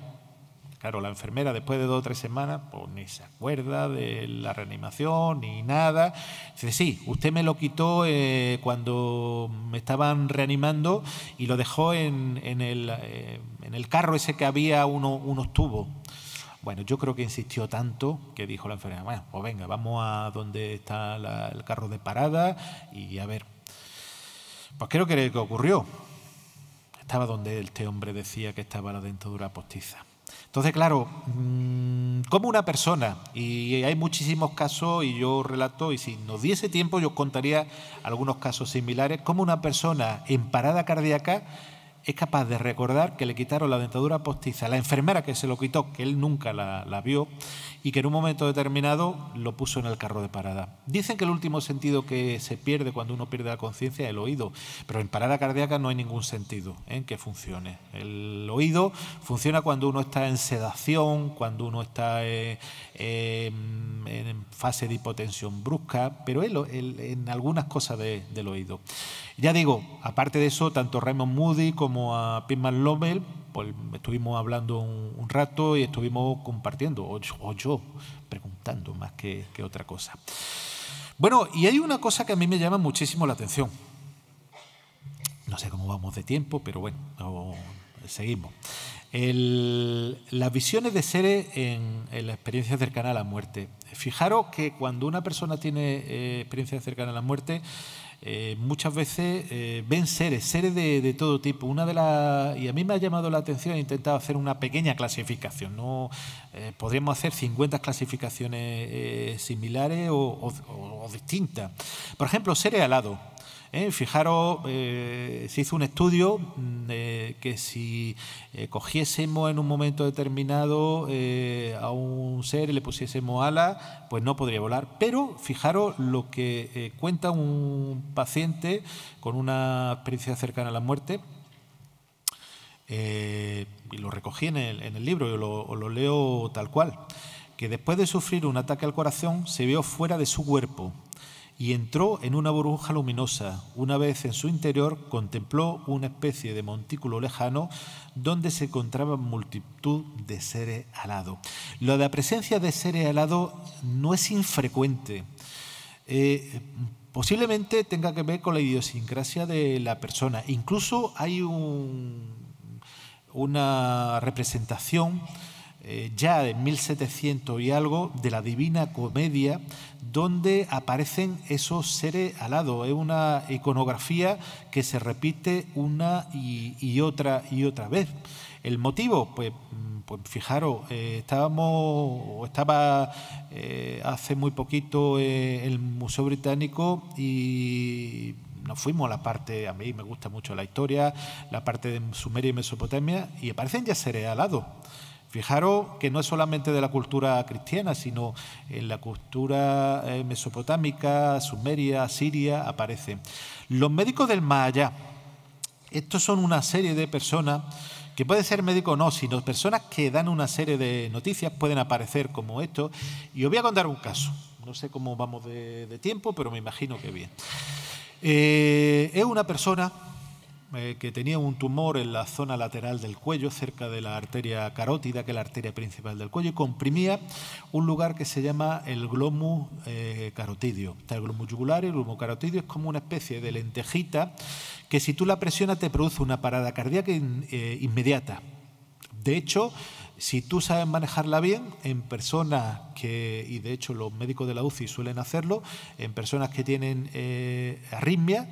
Claro, la enfermera después de dos o tres semanas, pues ni se acuerda de la reanimación ni nada. Dice, sí, usted me lo quitó eh, cuando me estaban reanimando y lo dejó eh, en, el, carro ese que había uno, unos tubos. Bueno, yo creo que insistió tanto que dijo la enfermera, bueno, pues venga, vamos a donde está el carro de parada y a ver. Pues creo que ocurrió. Estaba donde este hombre decía que estaba la dentadura postiza. Entonces, claro, mm, como una persona, y hay muchísimos casos, y yo relato, y si nos diese tiempo, yo contaría algunos casos similares, como una persona en parada cardíaca es capaz de recordar que le quitaron la dentadura postiza, la enfermera que se lo quitó, que él nunca la, vio, y que en un momento determinado lo puso en el carro de parada. Dicen que el último sentido que se pierde cuando uno pierde la conciencia es el oído, pero en parada cardíaca no hay ningún sentido en ¿eh? que funcione. El oído funciona cuando uno está en sedación, cuando uno está eh, em, en fase de hipotensión brusca, pero en algunas cosas del oído. Ya digo, aparte de eso, tanto Raymond Moody como a Pitman Lommel pues estuvimos hablando un, rato y estuvimos compartiendo, o, yo preguntando más que, otra cosa. Bueno, y hay una cosa que a mí me llama muchísimo la atención. No sé cómo vamos de tiempo, pero bueno, seguimos. las visiones de seres en, la experiencia cercana a la muerte. Fijaros que cuando una persona tiene eh, experiencia cercana a la muerte, eh, muchas veces eh, ven seres, seres de, todo tipo. Una de las, y a mí me ha llamado la atención, he intentado hacer una pequeña clasificación. No, eh, podríamos hacer 50 clasificaciones similares o, o, distintas. Por ejemplo, seres alados. ¿eh? fijaros, eh, se hizo un estudio mm, eh, que si cogiésemos en un momento determinado a un ser y le pusiésemos alas, pues no podría volar. Pero fijaros lo que cuenta un paciente con una experiencia cercana a la muerte. y lo recogí en el, libro, yo lo leo tal cual, que después de sufrir un ataque al corazón se vio fuera de su cuerpo y entró en una burbuja luminosa. Una vez en su interior contempló una especie de montículo lejano donde se encontraba multitud de seres alados. Lo de la presencia de seres alados no es infrecuente. Eh, posiblemente tenga que ver con la idiosincrasia de la persona. Incluso hay una representación eh, ya en 1700 y algo, de la Divina Comedia, donde aparecen esos seres alados. Es una iconografía que se repite una y, otra y otra vez. ¿El motivo? Pues, mm, pues fijaros, eh, estábamos, estaba eh, hace muy poquito el Museo Británico y nos fuimos a la parte, a mí me gusta mucho la historia, la parte de Sumeria y Mesopotamia, y aparecen ya seres alados. Fijaros que no es solamente de la cultura cristiana, sino en la cultura eh, mesopotámica, sumeria, siria, aparecen. Los médicos del más estos son una serie de personas que puede ser médico o no, sino personas que dan una serie de noticias, pueden aparecer como esto. Y os voy a contar un caso. No sé cómo vamos de, tiempo, pero me imagino que bien. Eh, es una persona eh, que tenía un tumor en la zona lateral del cuello, cerca de la arteria carótida, que es la arteria principal del cuello, y comprimía un lugar que se llama el glomus eh, carotidio. Está el glomus yugular y el glomus carotidio es como una especie de lentejita que si tú la presionas te produce una parada cardíaca eh, inmediata. De hecho, si tú sabes manejarla bien, en personas que, y de hecho los médicos de la UCI suelen hacerlo, en personas que tienen eh, arritmia,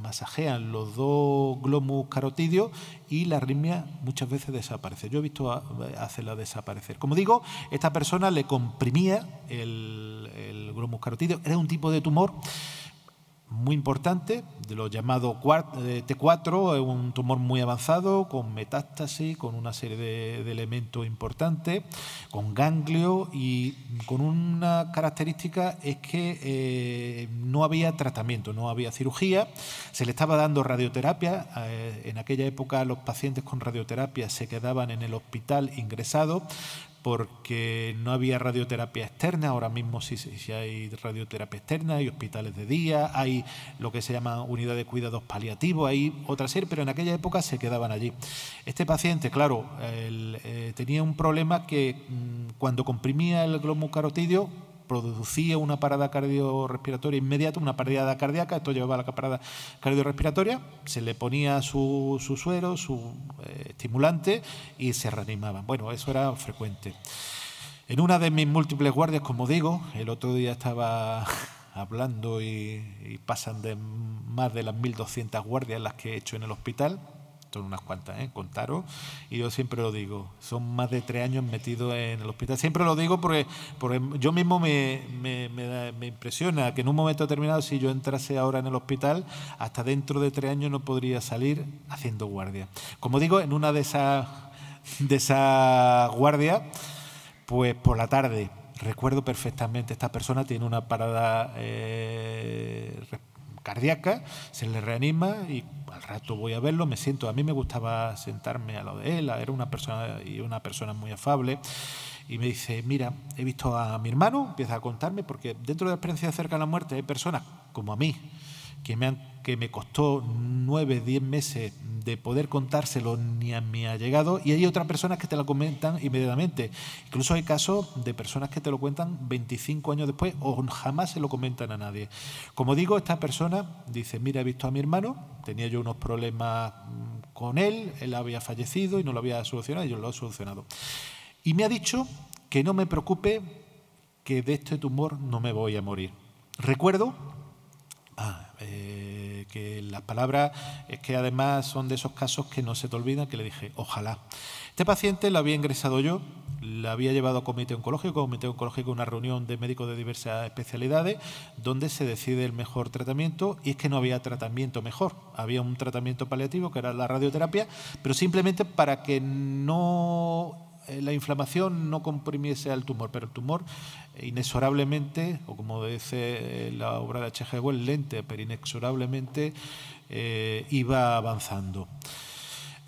masajean los dos glomus carotidios y la arritmia muchas veces desaparece. Yo he visto hacerla desaparecer. Como digo, esta persona le comprimía el, el glomus carotidio, era un tipo de tumor muy importante, de lo llamado T4, eh, es un tumor muy avanzado, con metástasis, con una serie de, elementos importantes, con ganglio y con una característica es que eh, no había tratamiento, no había cirugía, se le estaba dando radioterapia, eh, en aquella época los pacientes con radioterapia se quedaban en el hospital ingresados, porque no había radioterapia externa, ahora mismo sí, sí, hay radioterapia externa, hay hospitales de día, hay lo que se llama unidad de cuidados paliativos, hay otra serie, pero en aquella época se quedaban allí. Este paciente, claro, eh, tenía un problema que mm, cuando comprimía el glomus carotidio producía una parada cardiorrespiratoria inmediata, una parada cardíaca, esto llevaba a la parada cardiorrespiratoria, se le ponía su, suero, su eh, estimulante y se reanimaban. Bueno, eso era frecuente. En una de mis múltiples guardias, como digo, el otro día estaba hablando y, y pasan de más de las 1.200 guardias las que he hecho en el hospital, son unas cuantas, ¿eh? contaros. Y yo siempre lo digo, son más de tres años metidos en el hospital. Siempre lo digo porque, yo mismo me, impresiona que en un momento determinado, si yo entrase ahora en el hospital, hasta dentro de tres años no podría salir haciendo guardia. Como digo, en una de esas de esa guardias, pues por la tarde, recuerdo perfectamente, esta persona tiene una parada eh, cardíaca, se le reanima y al rato voy a verlo, me siento, a mí me gustaba sentarme a lo de él, era una persona y una persona muy afable y me dice, mira, he visto a mi hermano, empieza a contarme porque dentro de la experiencia cerca a la muerte hay personas como a mí que me han que me costó nueve, diez meses de poder contárselo ni a ha llegado. y hay otras personas que te la comentan inmediatamente. Incluso hay casos de personas que te lo cuentan 25 años después o jamás se lo comentan a nadie. Como digo, esta persona dice, mira, he visto a mi hermano, tenía yo unos problemas con él, él había fallecido y no lo había solucionado, y yo lo he solucionado. Y me ha dicho que no me preocupe, que de este tumor no me voy a morir. Recuerdo... Ah, eh, que las palabras es eh, que además son de esos casos que no se te olvidan, que le dije, ojalá. Este paciente lo había ingresado yo, la había llevado a comité oncológico, comité oncológico una reunión de médicos de diversas especialidades donde se decide el mejor tratamiento y es que no había tratamiento mejor, había un tratamiento paliativo que era la radioterapia, pero simplemente para que no eh, la inflamación no comprimiese al tumor, pero el tumor eh, inexorablemente, o como dice eh, la obra de H.G. Wells, lente, pero inexorablemente iba avanzando.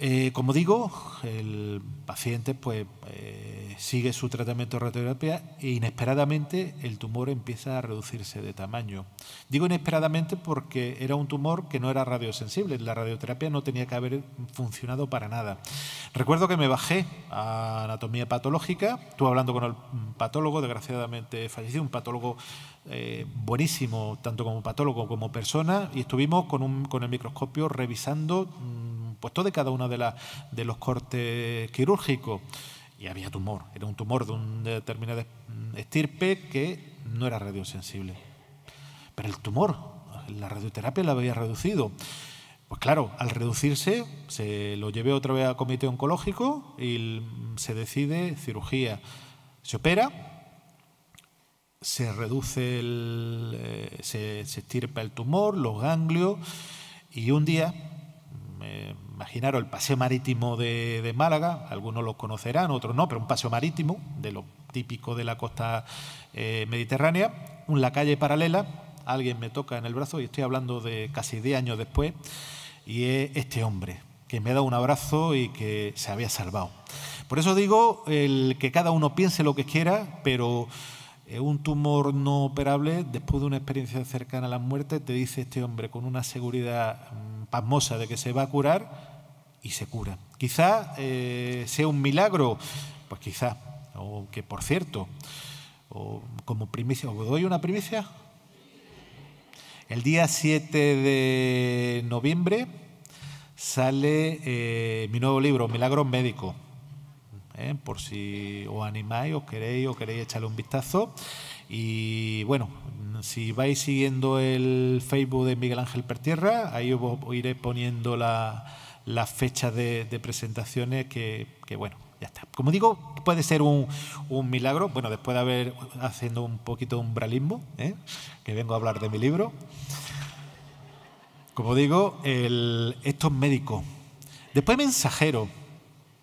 Eh, como digo, el paciente pues, eh, sigue su tratamiento de radioterapia e inesperadamente el tumor empieza a reducirse de tamaño. Digo inesperadamente porque era un tumor que no era radiosensible, la radioterapia no tenía que haber funcionado para nada. Recuerdo que me bajé a anatomía patológica, estuve hablando con el patólogo, desgraciadamente falleció, un patólogo eh, buenísimo, tanto como patólogo como persona, y estuvimos con, un, con el microscopio revisando mm, puesto de cada uno de, los cortes quirúrgicos. Y había tumor, era un tumor de un determinado mm, estirpe que no era radiosensible. Pero el tumor, la radioterapia la había reducido. Pues claro, al reducirse, se lo llevé otra vez a comité oncológico y se decide cirugía. Se opera, se reduce, el, eh, se, se estirpa el tumor, los ganglios, y un día imaginaros el paseo marítimo de, Málaga, algunos lo conocerán, otros no, pero un paseo marítimo, de lo típico de la costa eh, mediterránea, una calle paralela, alguien me toca en el brazo y estoy hablando de casi 10 años después, y es este hombre, que me ha dado un abrazo y que se había salvado. Por eso digo el que cada uno piense lo que quiera, pero un tumor no operable, después de una experiencia cercana a la muerte, te dice este hombre con una seguridad mm, pasmosa de que se va a curar y se cura. Quizá eh, sea un milagro, pues quizá, o que por cierto, o como primicia, ¿os doy una primicia? El día 7 de noviembre sale eh, mi nuevo libro, Milagros Médicos. ¿eh? por si os animáis, os queréis, o queréis echarle un vistazo. Y bueno, si vais siguiendo el Facebook de Miguel Ángel Pertierra, ahí os iré poniendo las la fechas de, presentaciones que, bueno, ya está. Como digo, puede ser un, milagro, bueno, después de haber haciendo un poquito de umbralismo, ¿eh? que vengo a hablar de mi libro. Como digo, el, estos médicos. Después mensajero.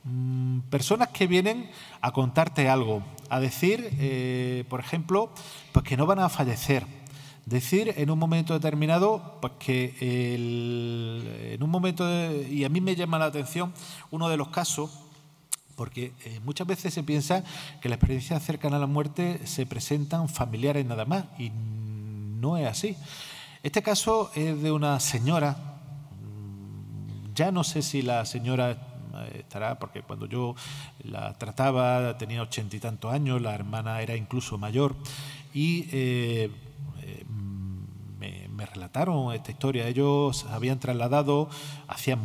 Mm, personas que vienen a contarte algo, a decir, eh, por ejemplo, pues que no van a fallecer. Decir en un momento determinado, pues que en un momento, y a mí me llama la atención uno de los casos, porque eh, muchas veces se piensa que las experiencias cercanas a la muerte se presentan familiares nada más, y no es así. Este caso es de una señora, mm, ya no sé si la señora estará, porque cuando yo la trataba tenía ochenta y tantos años, la hermana era incluso mayor, y eh, mm, me, relataron esta historia. Ellos habían trasladado hacía mm,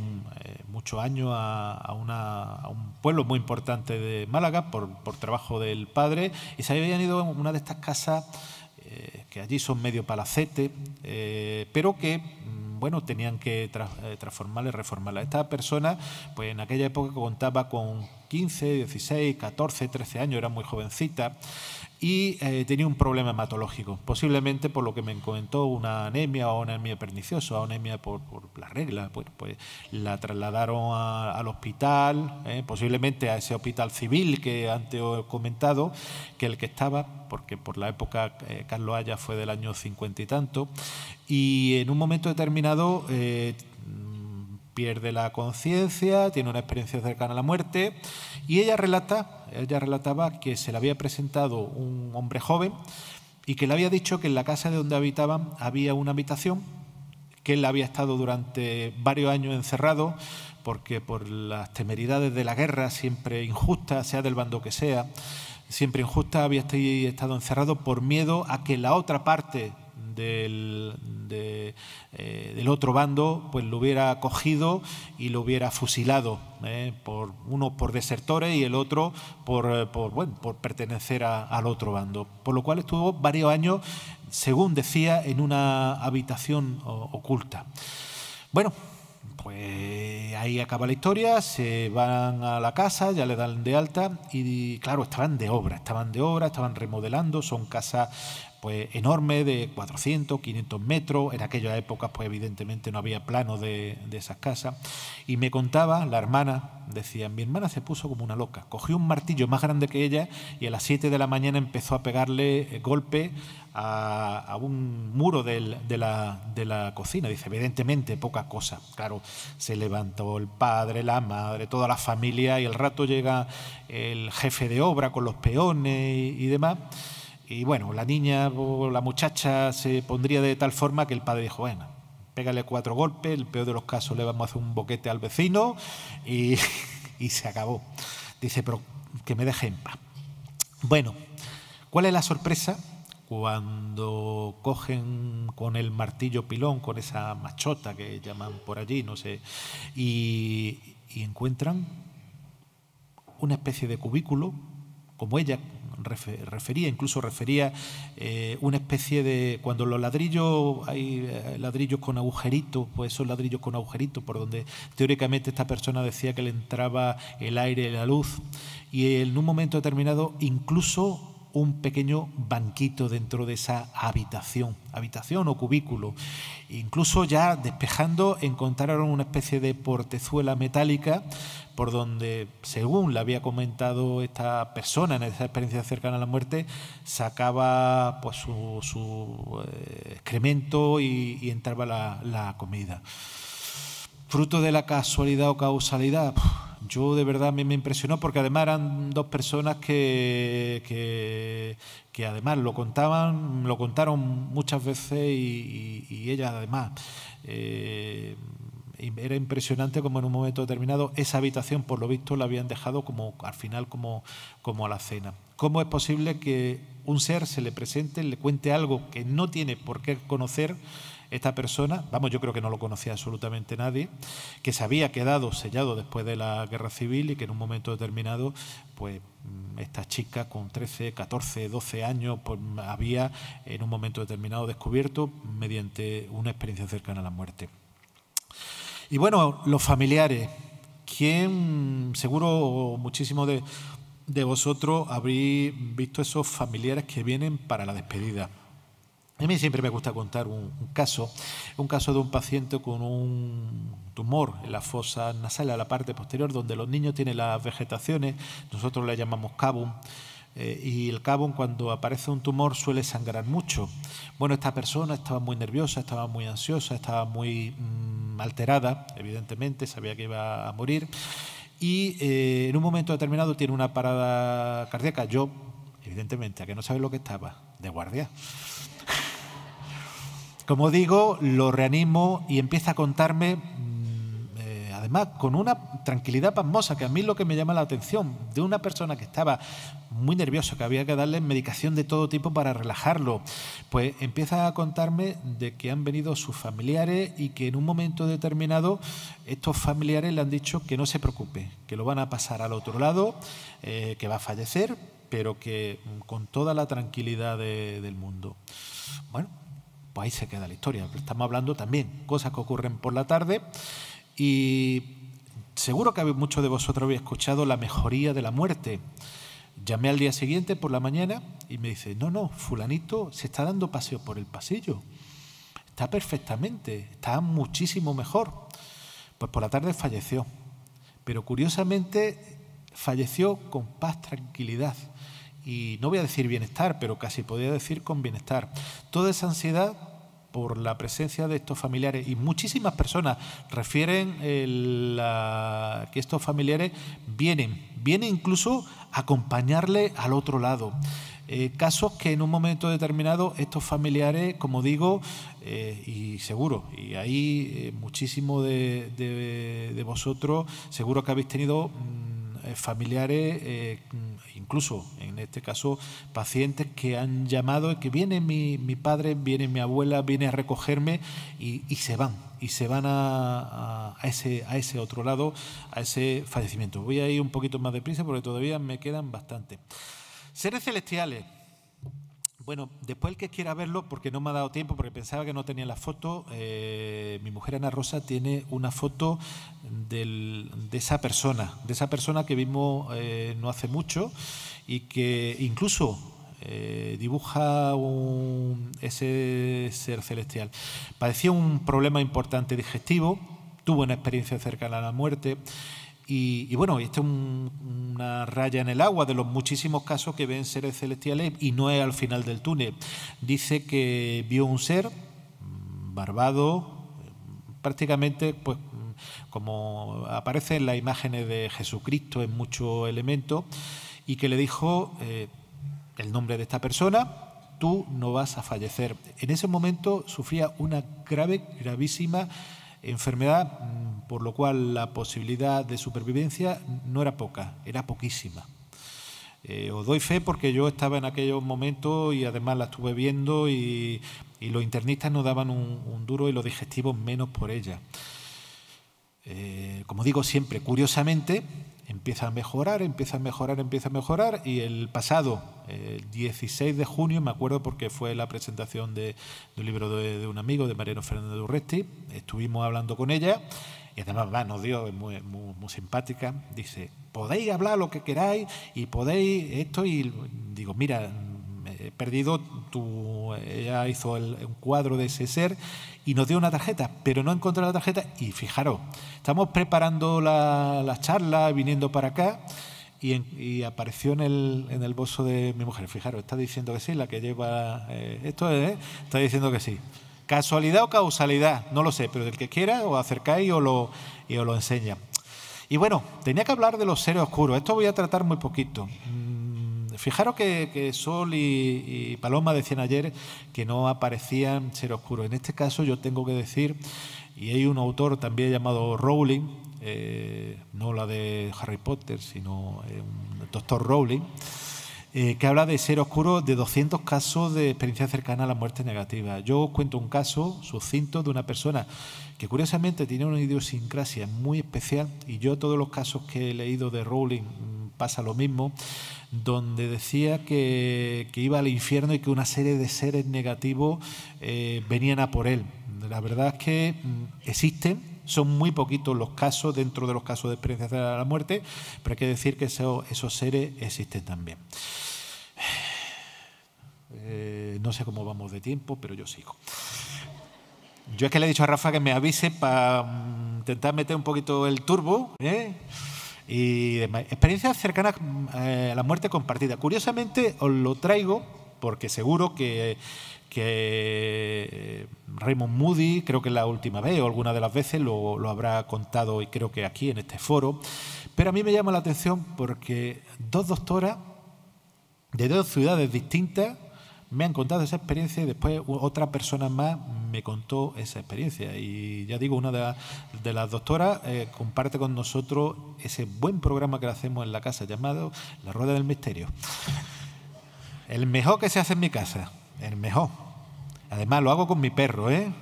eh, muchos años a, un pueblo muy importante de Málaga por, trabajo del padre, y se habían ido a una de estas casas eh, que allí son medio palacete, pero que mm, bueno, tenían que eh, transformarla y reformarla. Esta persona, pues en aquella época contaba con 15, 16, 14, 13 años, era muy jovencita y eh, tenía un problema hematológico, posiblemente por lo que me comentó, una anemia o una anemia perniciosa, ...o anemia por, por la regla. Pues, pues la trasladaron al hospital, eh, posiblemente a ese hospital civil que antes he comentado, que el que estaba, porque por la época eh, Carlos Haya fue del año cincuenta y tanto, y en un momento determinado pierde la conciencia, tiene una experiencia cercana a la muerte y ella relata, ella relataba que se le había presentado un hombre joven y que le había dicho que en la casa de donde habitaban había una habitación que él había estado durante varios años encerrado porque por las temeridades de la guerra siempre injusta, sea del bando que sea, siempre injusta había estado encerrado por miedo a que la otra parte eh, del, otro bando, pues lo hubiera cogido y lo hubiera fusilado, eh, por, uno por desertores y el otro por, eh, bueno, por pertenecer al otro bando. Por lo cual estuvo varios años, según decía, en una habitación oculta. Bueno, pues ahí acaba la historia, se van a la casa, ya le dan de alta y claro, estaban de obra, estaban de obra, estaban remodelando, son casas enorme de 400, 500 metros. En aquella época, pues evidentemente no había plano de, de, esas casas. Y me contaba la hermana, decía, mi hermana se puso como una loca. Cogió un martillo más grande que ella y a las 7 de la mañana empezó a pegarle eh, golpe a, un muro de, la, cocina. Dice, evidentemente, poca cosa. Claro, se levantó el padre, la madre, toda la familia y al rato llega el jefe de obra con los peones y demás y bueno, la niña o la muchacha se pondría de tal forma que el padre dijo, bueno, pégale cuatro golpes, el peor de los casos le vamos a hacer un boquete al vecino y, se acabó. Dice, pero que me deje en paz. Bueno, ¿cuál es la sorpresa? Cuando cogen con el martillo pilón, con esa machota que llaman por allí, no sé, y, y encuentran una especie de cubículo, como ella refería, incluso refería eh, una especie de, cuando los ladrillos, hay eh, ladrillos con agujeritos, pues esos ladrillos con agujeritos, por donde teóricamente esta persona decía que le entraba el aire, la luz, y en un momento determinado incluso un pequeño banquito dentro de esa habitación, habitación o cubículo. Incluso ya despejando encontraron una especie de portezuela metálica por donde, según le había comentado esta persona en esa experiencia cercana a la muerte, sacaba pues, su, eh, excremento y, entraba la, comida. Fruto de la casualidad o causalidad yo de verdad mí me impresionó porque además eran dos personas que, que, además lo contaban, lo contaron muchas veces y, ella además. Eh, era impresionante como en un momento determinado esa habitación, por lo visto, la habían dejado como al final como, como a la cena. ¿Cómo es posible que un ser se le presente, le cuente algo que no tiene por qué conocer esta persona, vamos, yo creo que no lo conocía absolutamente nadie, que se había quedado sellado después de la guerra civil y que en un momento determinado, pues mm, esta chica con 13, 14, 12 años pues, había en un momento determinado descubierto mediante una experiencia cercana a la muerte. Y bueno, los familiares, ¿quién, seguro muchísimo de, de vosotros habréis visto esos familiares que vienen para la despedida? A mí siempre me gusta contar un, caso, un caso de un paciente con un tumor en la fosa nasal, a la parte posterior, donde los niños tienen las vegetaciones, nosotros le llamamos cabum, eh, y el cabum cuando aparece un tumor suele sangrar mucho. Bueno, esta persona estaba muy nerviosa, estaba muy ansiosa, estaba muy mm, alterada, evidentemente, sabía que iba a morir, y eh, en un momento determinado tiene una parada cardíaca. Yo, evidentemente, a que no sabe lo que estaba, de guardia. Como digo, lo reanimo y empieza a contarme, mm, eh, además, con una tranquilidad pasmosa, que a mí es lo que me llama la atención, de una persona que estaba muy nerviosa, que había que darle medicación de todo tipo para relajarlo. Pues empieza a contarme de que han venido sus familiares y que en un momento determinado estos familiares le han dicho que no se preocupe, que lo van a pasar al otro lado, eh, que va a fallecer, pero que mm, con toda la tranquilidad del mundo. Bueno, pues ahí se queda la historia. Pero estamos hablando también cosas que ocurren por la tarde y seguro que muchos de vosotros habéis escuchado la mejoría de la muerte. Llamé al día siguiente por la mañana y me dice, no, no, fulanito se está dando paseo por el pasillo. Está perfectamente, está muchísimo mejor. Pues por la tarde falleció. Pero curiosamente falleció con paz, tranquilidad y no voy a decir bienestar, pero casi podría decir con bienestar. Toda esa ansiedad por la presencia de estos familiares y muchísimas personas refieren eh, que estos familiares vienen, vienen incluso a acompañarle al otro lado. Eh, casos que en un momento determinado estos familiares, como digo, eh, y seguro, y ahí muchísimos de, de, vosotros, seguro que habéis tenido... Mm, eh, familiares, eh, incluso en este caso pacientes que han llamado, que viene mi, padre, viene mi abuela, viene a recogerme y, se van, y se van a, a, ese, a ese otro lado, a ese fallecimiento. Voy a ir un poquito más deprisa porque todavía me quedan bastante. Seres celestiales, bueno, después el que quiera verlo, porque no me ha dado tiempo, porque pensaba que no tenía la foto, eh, mi mujer Ana Rosa tiene una foto de esa persona, de esa persona que vimos eh, no hace mucho y que incluso eh, dibuja ese ser celestial. Padecía un problema importante digestivo, tuvo una experiencia cercana a la muerte y, bueno, esta es una raya en el agua de los muchísimos casos que ven seres celestiales y no es al final del túnel. Dice que vio un ser mm, barbado, mm, prácticamente pues mm, como aparece en las imágenes de Jesucristo en muchos elementos, y que le dijo eh, el nombre de esta persona, tú no vas a fallecer. En ese momento sufría una grave, gravísima enfermedad por lo cual la posibilidad de supervivencia no era poca, era poquísima. Eh, os doy fe porque yo estaba en aquellos momentos y además la estuve viendo y, los internistas nos daban un, duro y los digestivos menos por ella. Eh, como digo siempre, curiosamente, empieza a mejorar, empieza a mejorar, empieza a mejorar y el pasado el 16 de junio, me acuerdo porque fue la presentación de, un libro de, un amigo, de Mariano Fernández Urresti, estuvimos hablando con ella y además nos dio, es muy, simpática, dice, podéis hablar lo que queráis y podéis esto, y digo, mira, he perdido, tu, eh, ella hizo un cuadro de ese ser y nos dio una tarjeta, pero no encontré la tarjeta y fijaros, estamos preparando la, la charla, viniendo para acá. Y, apareció en el, bolso de mi mujer. Fijaros, está diciendo que sí, la que lleva eh, esto, ¿eh? está diciendo que sí. Casualidad o causalidad, no lo sé, pero del que quiera os acercáis y os lo, y lo enseña. Y bueno, tenía que hablar de los seres oscuros. Esto voy a tratar muy poquito. Mm, fijaros que, Sol y, Paloma decían ayer que no aparecían seres oscuros. En este caso yo tengo que decir, y hay un autor también llamado Rowling, eh, no la de Harry Potter, sino el eh, doctor Rowling, eh, que habla de ser oscuro de 200 casos de experiencia cercana a la muerte negativa. Yo cuento un caso sucinto de una persona que curiosamente tiene una idiosincrasia muy especial y yo todos los casos que he leído de Rowling mm, pasa lo mismo, donde decía que, iba al infierno y que una serie de seres negativos eh, venían a por él. La verdad es que mm, existen, son muy poquitos los casos dentro de los casos de experiencia de la muerte, pero hay que decir que esos, seres existen también. Eh, no sé cómo vamos de tiempo, pero yo sigo. Yo es que le he dicho a Rafa que me avise para mm, intentar meter un poquito el turbo. ¿eh? Y Experiencias cercanas eh, a la muerte compartida. Curiosamente, os lo traigo porque seguro que que eh, Raymond Moody, creo que la última vez o alguna de las veces lo, habrá contado y creo que aquí en este foro, pero a mí me llama la atención porque dos doctoras de dos ciudades distintas me han contado esa experiencia y después otra persona más me contó esa experiencia. Y ya digo, una de, las doctoras eh, comparte con nosotros ese buen programa que hacemos en la casa llamado La Rueda del Misterio. El mejor que se hace en mi casa el mejor. Además, lo hago con mi perro, ¿eh?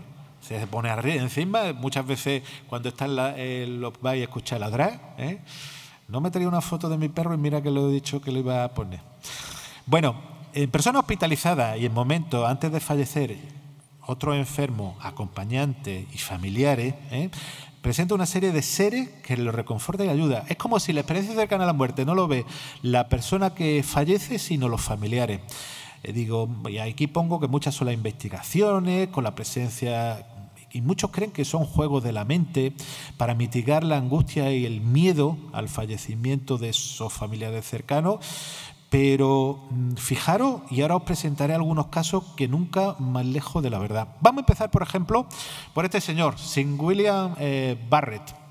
Se pone arriba, encima, muchas veces cuando está en, la, lo vais a escuchar ladrar, ¿eh? No me traía una foto de mi perro y mira que lo he dicho que lo iba a poner. Bueno, en persona hospitalizada y en momento... antes de fallecer, otro enfermo acompañantes y familiares, ¿eh? presenta una serie de seres que lo reconforta y ayuda. Es como si la experiencia cercana a la muerte no lo ve la persona que fallece, sino los familiares. Eh, digo, y aquí pongo que muchas son las investigaciones, con la presencia y muchos creen que son juegos de la mente para mitigar la angustia y el miedo al fallecimiento de sus familiares cercanos. Pero mm, fijaros, y ahora os presentaré algunos casos que nunca más lejos de la verdad. Vamos a empezar, por ejemplo, por este señor, sin William eh, Barrett.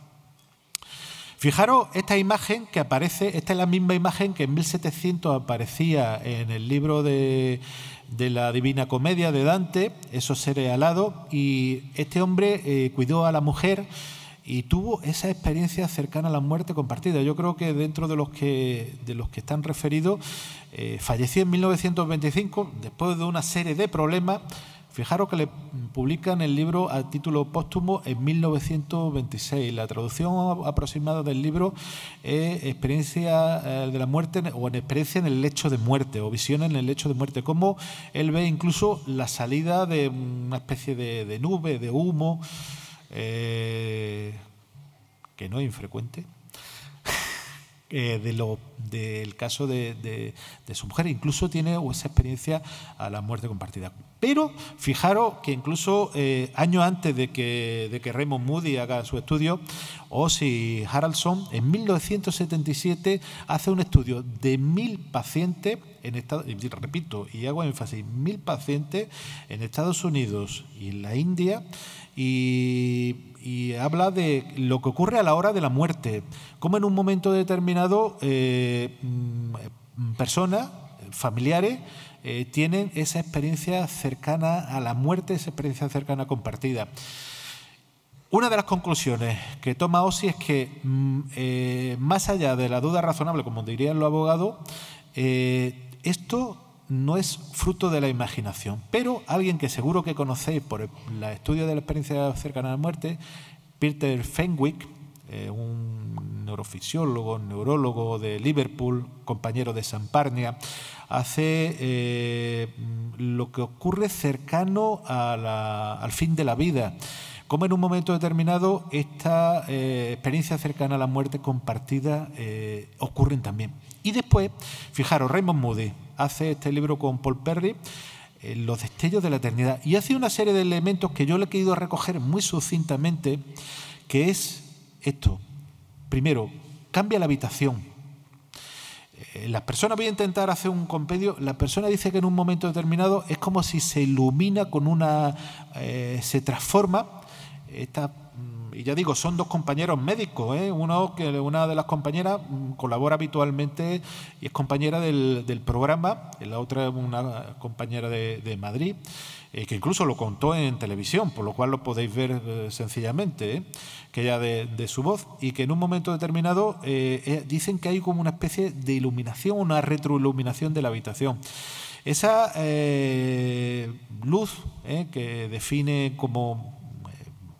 Fijaros esta imagen que aparece, esta es la misma imagen que en 1700 aparecía en el libro de, la Divina Comedia de Dante, esos seres alados, y este hombre eh, cuidó a la mujer y tuvo esa experiencia cercana a la muerte compartida. Yo creo que dentro de los que, de los que están referidos, eh, falleció en 1925 después de una serie de problemas Fijaros que le publican el libro a título póstumo en 1926. La traducción aproximada del libro es Experiencia eh, de la muerte o en Experiencia en el lecho de muerte o visión en el lecho de muerte. Como él ve incluso la salida de una especie de, nube, de humo, eh, que no es infrecuente. Eh, de lo, del caso de, de, de, su mujer. Incluso tiene esa experiencia a la muerte compartida. Pero fijaros que incluso eh, años antes de que, de que Raymond Moody haga su estudio, Ossie Haraldson en 1977 hace un estudio de mil pacientes, en Estados, repito, y hago énfasis, mil pacientes en Estados Unidos y en la India, y, habla de lo que ocurre a la hora de la muerte, como en un momento determinado eh, mm, eh, personas, familiares, eh, tienen esa experiencia cercana a la muerte, esa experiencia cercana compartida. Una de las conclusiones que toma Osi es que, mm, eh, más allá de la duda razonable, como dirían los abogados, eh, esto no es fruto de la imaginación, pero alguien que seguro que conocéis por el estudio de la experiencia cercana a la muerte, Peter Fenwick, un neurofisiólogo, neurólogo de Liverpool, compañero de Samparnia, hace eh, lo que ocurre cercano al fin de la vida Como en un momento determinado esta eh, experiencia cercana a la muerte compartida eh, ocurren también. Y después, fijaros, Raymond Moody hace este libro con Paul Perry, Los destellos de la eternidad, y hace una serie de elementos que yo le he querido recoger muy sucintamente, que es esto, Primero, cambia la habitación. La eh, las personas, voy a intentar hacer un compendio, la persona dice que en un momento determinado es como si se ilumina con una, eh, se transforma, esta y ya digo, son dos compañeros médicos. ¿eh? Uno que una de las compañeras mm, colabora habitualmente y es compañera del, programa, la otra es una compañera de, Madrid, eh, que incluso lo contó en televisión, por lo cual lo podéis ver eh, sencillamente, que ya de, su voz, y que en un momento determinado dicen que hay como una especie de iluminación, una retroiluminación de la habitación. Esa luz que define como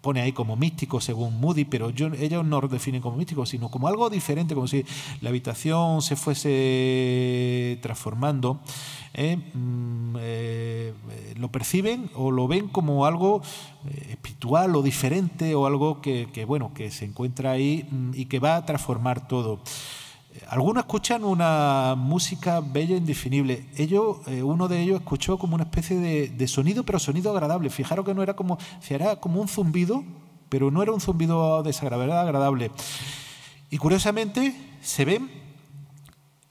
pone ahí como místico según Moody, pero ellos no lo definen como místico, sino como algo diferente, como si la habitación se fuese transformando. ¿eh? Mm, eh, lo perciben o lo ven como algo eh, espiritual o diferente o algo que, bueno, que se encuentra ahí mm, y que va a transformar todo. Algunos escuchan una música bella, e indefinible. Ellos, eh, uno de ellos escuchó como una especie de, sonido, pero sonido agradable. Fijaros que no era como, era como un zumbido, pero no era un zumbido desagradable, agradable. Y curiosamente se ven,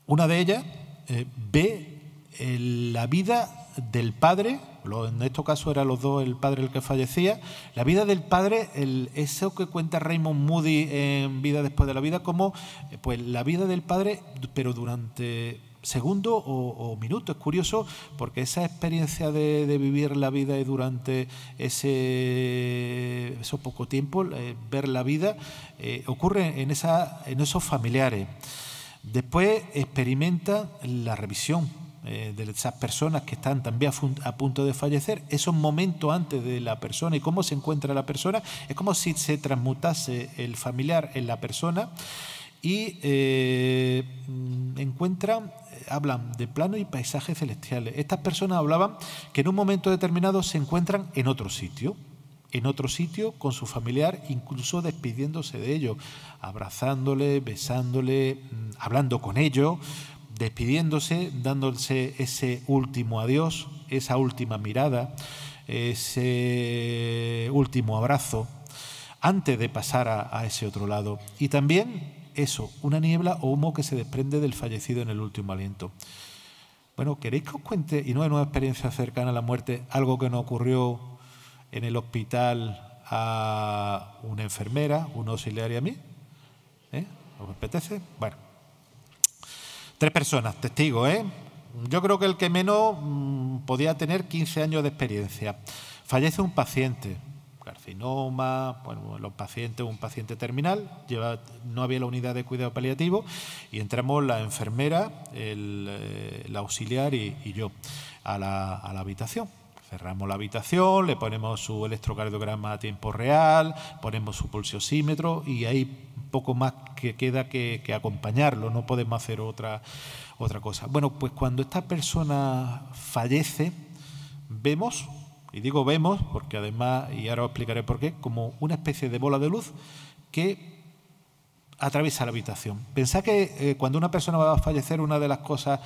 una de ellas eh, ve eh, la vida del padre en estos caso eran los dos el padre el que fallecía. La vida del padre, el, eso que cuenta Raymond Moody en Vida después de la vida, como eh, pues, la vida del padre, pero durante segundo o, minuto Es curioso porque esa experiencia de, vivir la vida y durante ese, poco tiempo, eh, ver la vida, eh, ocurre en, esa, en esos familiares. Después experimenta la revisión eh, de esas personas que están también a, punto de fallecer, esos momentos antes de la persona y cómo se encuentra la persona, es como si se transmutase el familiar en la persona y eh, mm, encuentran, eh, hablan de planos y paisajes celestiales. Estas personas hablaban que en un momento determinado se encuentran en otro sitio, en otro sitio con su familiar, incluso despidiéndose de ellos, abrazándole, besándole, mm, hablando con ellos, despidiéndose, dándose ese último adiós, esa última mirada, ese último abrazo, antes de pasar a, ese otro lado. Y también eso, una niebla o humo que se desprende del fallecido en el último aliento. Bueno, ¿queréis que os cuente, y no es una experiencia cercana a la muerte, algo que nos ocurrió en el hospital a una enfermera, un auxiliar y a mí? ¿Eh? ¿Os apetece? Bueno. Tres personas, testigos, ¿eh? Yo creo que el que menos mm, podía tener 15 años de experiencia. Fallece un paciente, carcinoma, bueno, los pacientes, un paciente terminal, lleva, no había la unidad de cuidado paliativo y entramos la enfermera, el, eh, auxiliar y, yo a la habitación Cerramos la habitación, le ponemos su electrocardiograma a tiempo real, ponemos su pulsiosímetro y hay poco más que queda que, acompañarlo, no podemos hacer otra, otra cosa. Bueno, pues cuando esta persona fallece, vemos, y digo vemos porque además, y ahora os explicaré por qué, como una especie de bola de luz que atraviesa la habitación. Pensad que eh, cuando una persona va a fallecer, una de las cosas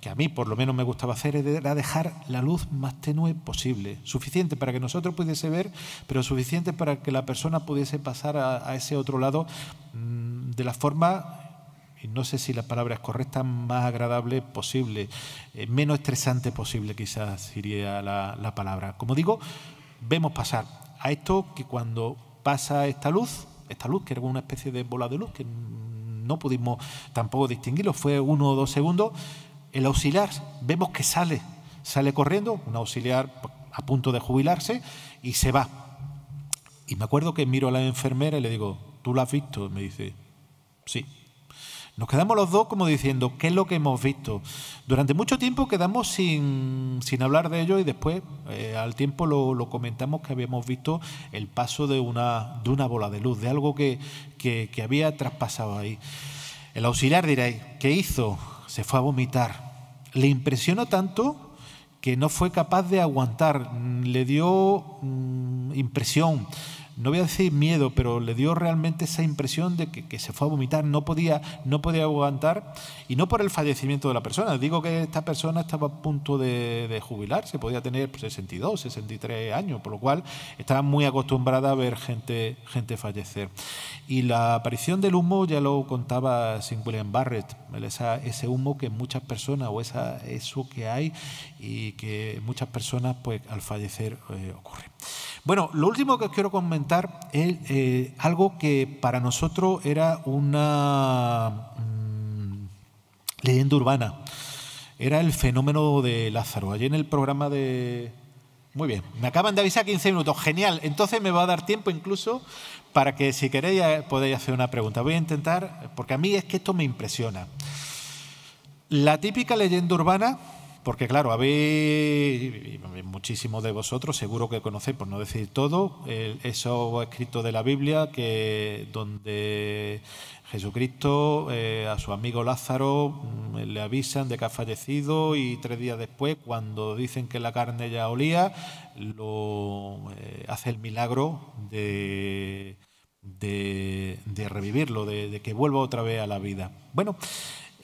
que a mí por lo menos me gustaba hacer era dejar la luz más tenue posible, suficiente para que nosotros pudiese ver, pero suficiente para que la persona pudiese pasar a, ese otro lado mm, de la forma, y no sé si la palabra es correcta, más agradable posible, eh, menos estresante posible quizás ...iría la, la palabra. Como digo, vemos pasar a esto que cuando pasa esta luz, esta luz que era una especie de bola de luz que no pudimos tampoco distinguirlo, fue uno o dos segundos, el auxiliar, vemos que sale, sale corriendo, un auxiliar a punto de jubilarse, y se va. Y me acuerdo que miro a la enfermera y le digo, ¿tú lo has visto? me dice, sí. Nos quedamos los dos como diciendo, ¿qué es lo que hemos visto? Durante mucho tiempo quedamos sin, hablar de ello y después eh, al tiempo lo, comentamos que habíamos visto el paso de una, de una bola de luz, de algo que, había traspasado ahí. El auxiliar diréis, ¿qué hizo? se fue a vomitar. Le impresionó tanto que no fue capaz de aguantar, le dio mm, impresión, no voy a decir miedo, pero le dio realmente esa impresión de que, se fue a vomitar, no podía, no podía aguantar, y no por el fallecimiento de la persona. Digo que esta persona estaba a punto de, de jubilarse, podía tener 62, 63 años, por lo cual estaba muy acostumbrada a ver gente, gente fallecer. Y la aparición del humo ya lo contaba Sin William Barrett, ese humo que muchas personas, o esa, eso que hay, y que muchas personas pues al fallecer eh, ocurre. Bueno, lo último que os quiero comentar es eh, algo que para nosotros era una mm, leyenda urbana. Era el fenómeno de Lázaro. Allí en el programa de... Muy bien, me acaban de avisar 15 minutos, genial. Entonces me va a dar tiempo incluso para que si queréis podáis hacer una pregunta. Voy a intentar, porque a mí es que esto me impresiona. La típica leyenda urbana porque claro, habéis, muchísimos de vosotros seguro que conocéis, por no decir todo, esos escrito de la Biblia que donde Jesucristo eh, a su amigo Lázaro mm, le avisan de que ha fallecido y tres días después, cuando dicen que la carne ya olía, lo, eh, hace el milagro de, de, revivirlo, de, que vuelva otra vez a la vida. Bueno,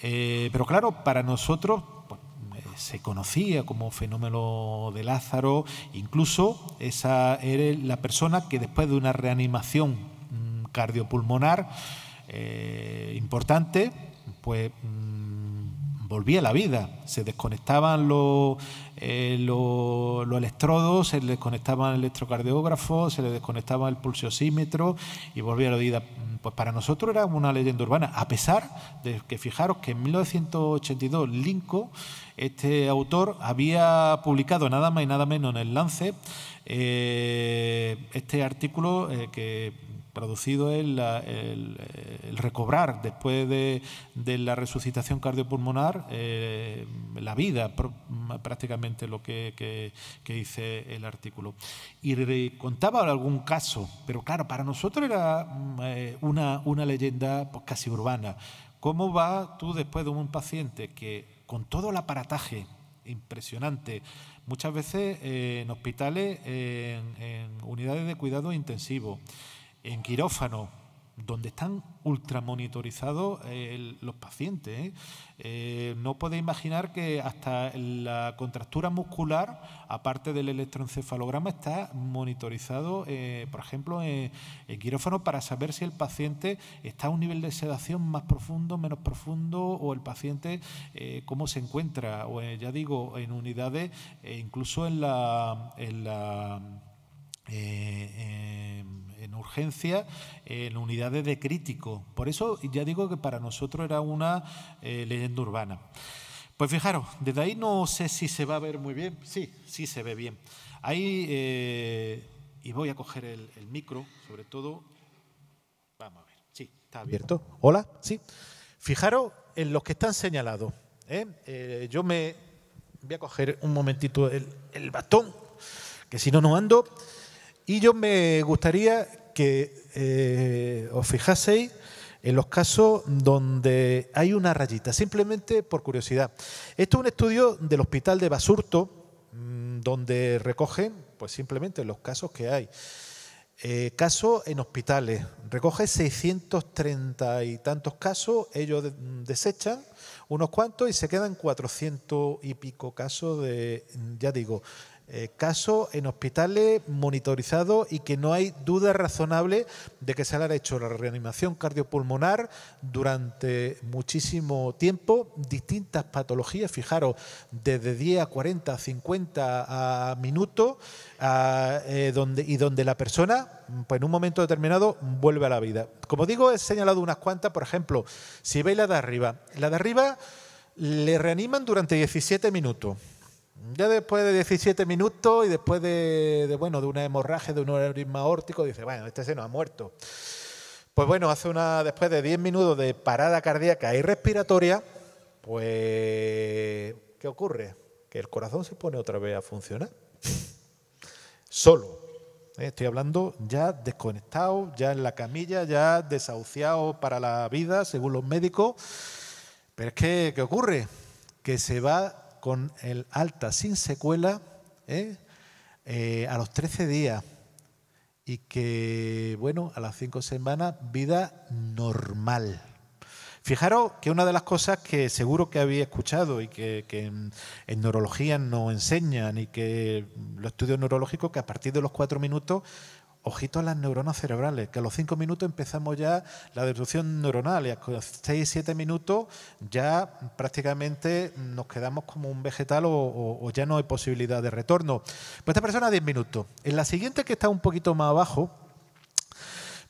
eh, pero claro, para nosotros, pues, se conocía como fenómeno de Lázaro, incluso esa era la persona que después de una reanimación mm, cardiopulmonar eh, importante, pues mm, volvía a la vida. Se desconectaban los, eh, los, electrodos, se desconectaban el electrocardiógrafo, se le desconectaba el pulsiosímetro y volvía a la vida. Mm, pues para nosotros era una leyenda urbana, a pesar de que fijaros que en 1982 Lincoln este autor había publicado nada más y nada menos en el Lance eh, este artículo eh, que producido es eh, el, recobrar después de, la resucitación cardiopulmonar la vida, prácticamente lo que, que, dice el artículo. Y contaba algún caso, pero claro, para nosotros era mm, una, leyenda pues, casi urbana. ¿Cómo va tú después de un paciente que con todo el aparataje impresionante. Muchas veces eh, en hospitales, en, en, unidades de cuidado intensivo, en quirófano donde están ultramonitorizados monitorizados eh, los pacientes. ¿eh? Eh, no podéis imaginar que hasta la contractura muscular, aparte del electroencefalograma, está monitorizado, por ejemplo, en quirófano para saber si el paciente está a un nivel de sedación más profundo, menos profundo, o el paciente cómo se encuentra, o ya digo, en unidades, incluso en la... En la en urgencia, en eh, unidades de crítico. Por eso ya digo que para nosotros era una eh, leyenda urbana. Pues fijaros, desde ahí no sé si se va a ver muy bien. Sí, sí se ve bien. Ahí, eh, y voy a coger el, micro, sobre todo. Vamos a ver. Sí, está abierto. Hola, sí. Fijaros en los que están señalados. yo me voy a coger un momentito el, el bastón, que si no, no ando. Y yo me gustaría que eh, os fijaseis en los casos donde hay una rayita, simplemente por curiosidad. Esto es un estudio del Hospital de Basurto, mm, donde recogen, pues simplemente los casos que hay. Eh, casos en hospitales, recoge 630 y tantos casos, ellos desechan unos cuantos y se quedan 400 y pico casos de, ya digo, eh, caso casos en hospitales monitorizados y que no hay duda razonable de que se le ha hecho la reanimación cardiopulmonar durante muchísimo tiempo, distintas patologías, fijaros, desde 10 a 40, 50 a minutos, eh, y donde la persona pues en un momento determinado vuelve a la vida. Como digo, he señalado unas cuantas, por ejemplo, si veis la de arriba, la de arriba le reaniman durante 17 minutos. Ya después de 17 minutos y después de, bueno, de una hemorragia, de un aneurisma órtico, dice, bueno, este seno ha muerto. Pues bueno, hace una, después de 10 minutos de parada cardíaca y respiratoria, pues, ¿qué ocurre? Que el corazón se pone otra vez a funcionar. Solo. ¿Eh? Estoy hablando ya desconectado, ya en la camilla, ya desahuciado para la vida, según los médicos. Pero es que, ¿qué ocurre? Que se va con el alta sin secuela ¿eh? Eh, a los 13 días y que, bueno, a las 5 semanas, vida normal. Fijaros que una de las cosas que seguro que había escuchado y que, en, neurología nos enseñan y que los estudios neurológicos, que a partir de los cuatro minutos ojito a las neuronas cerebrales, que a los cinco minutos empezamos ya la destrucción neuronal y a los 6, 7 minutos ya prácticamente nos quedamos como un vegetal o, ya no hay posibilidad de retorno. Pues esta persona 10 minutos. En la siguiente que está un poquito más abajo,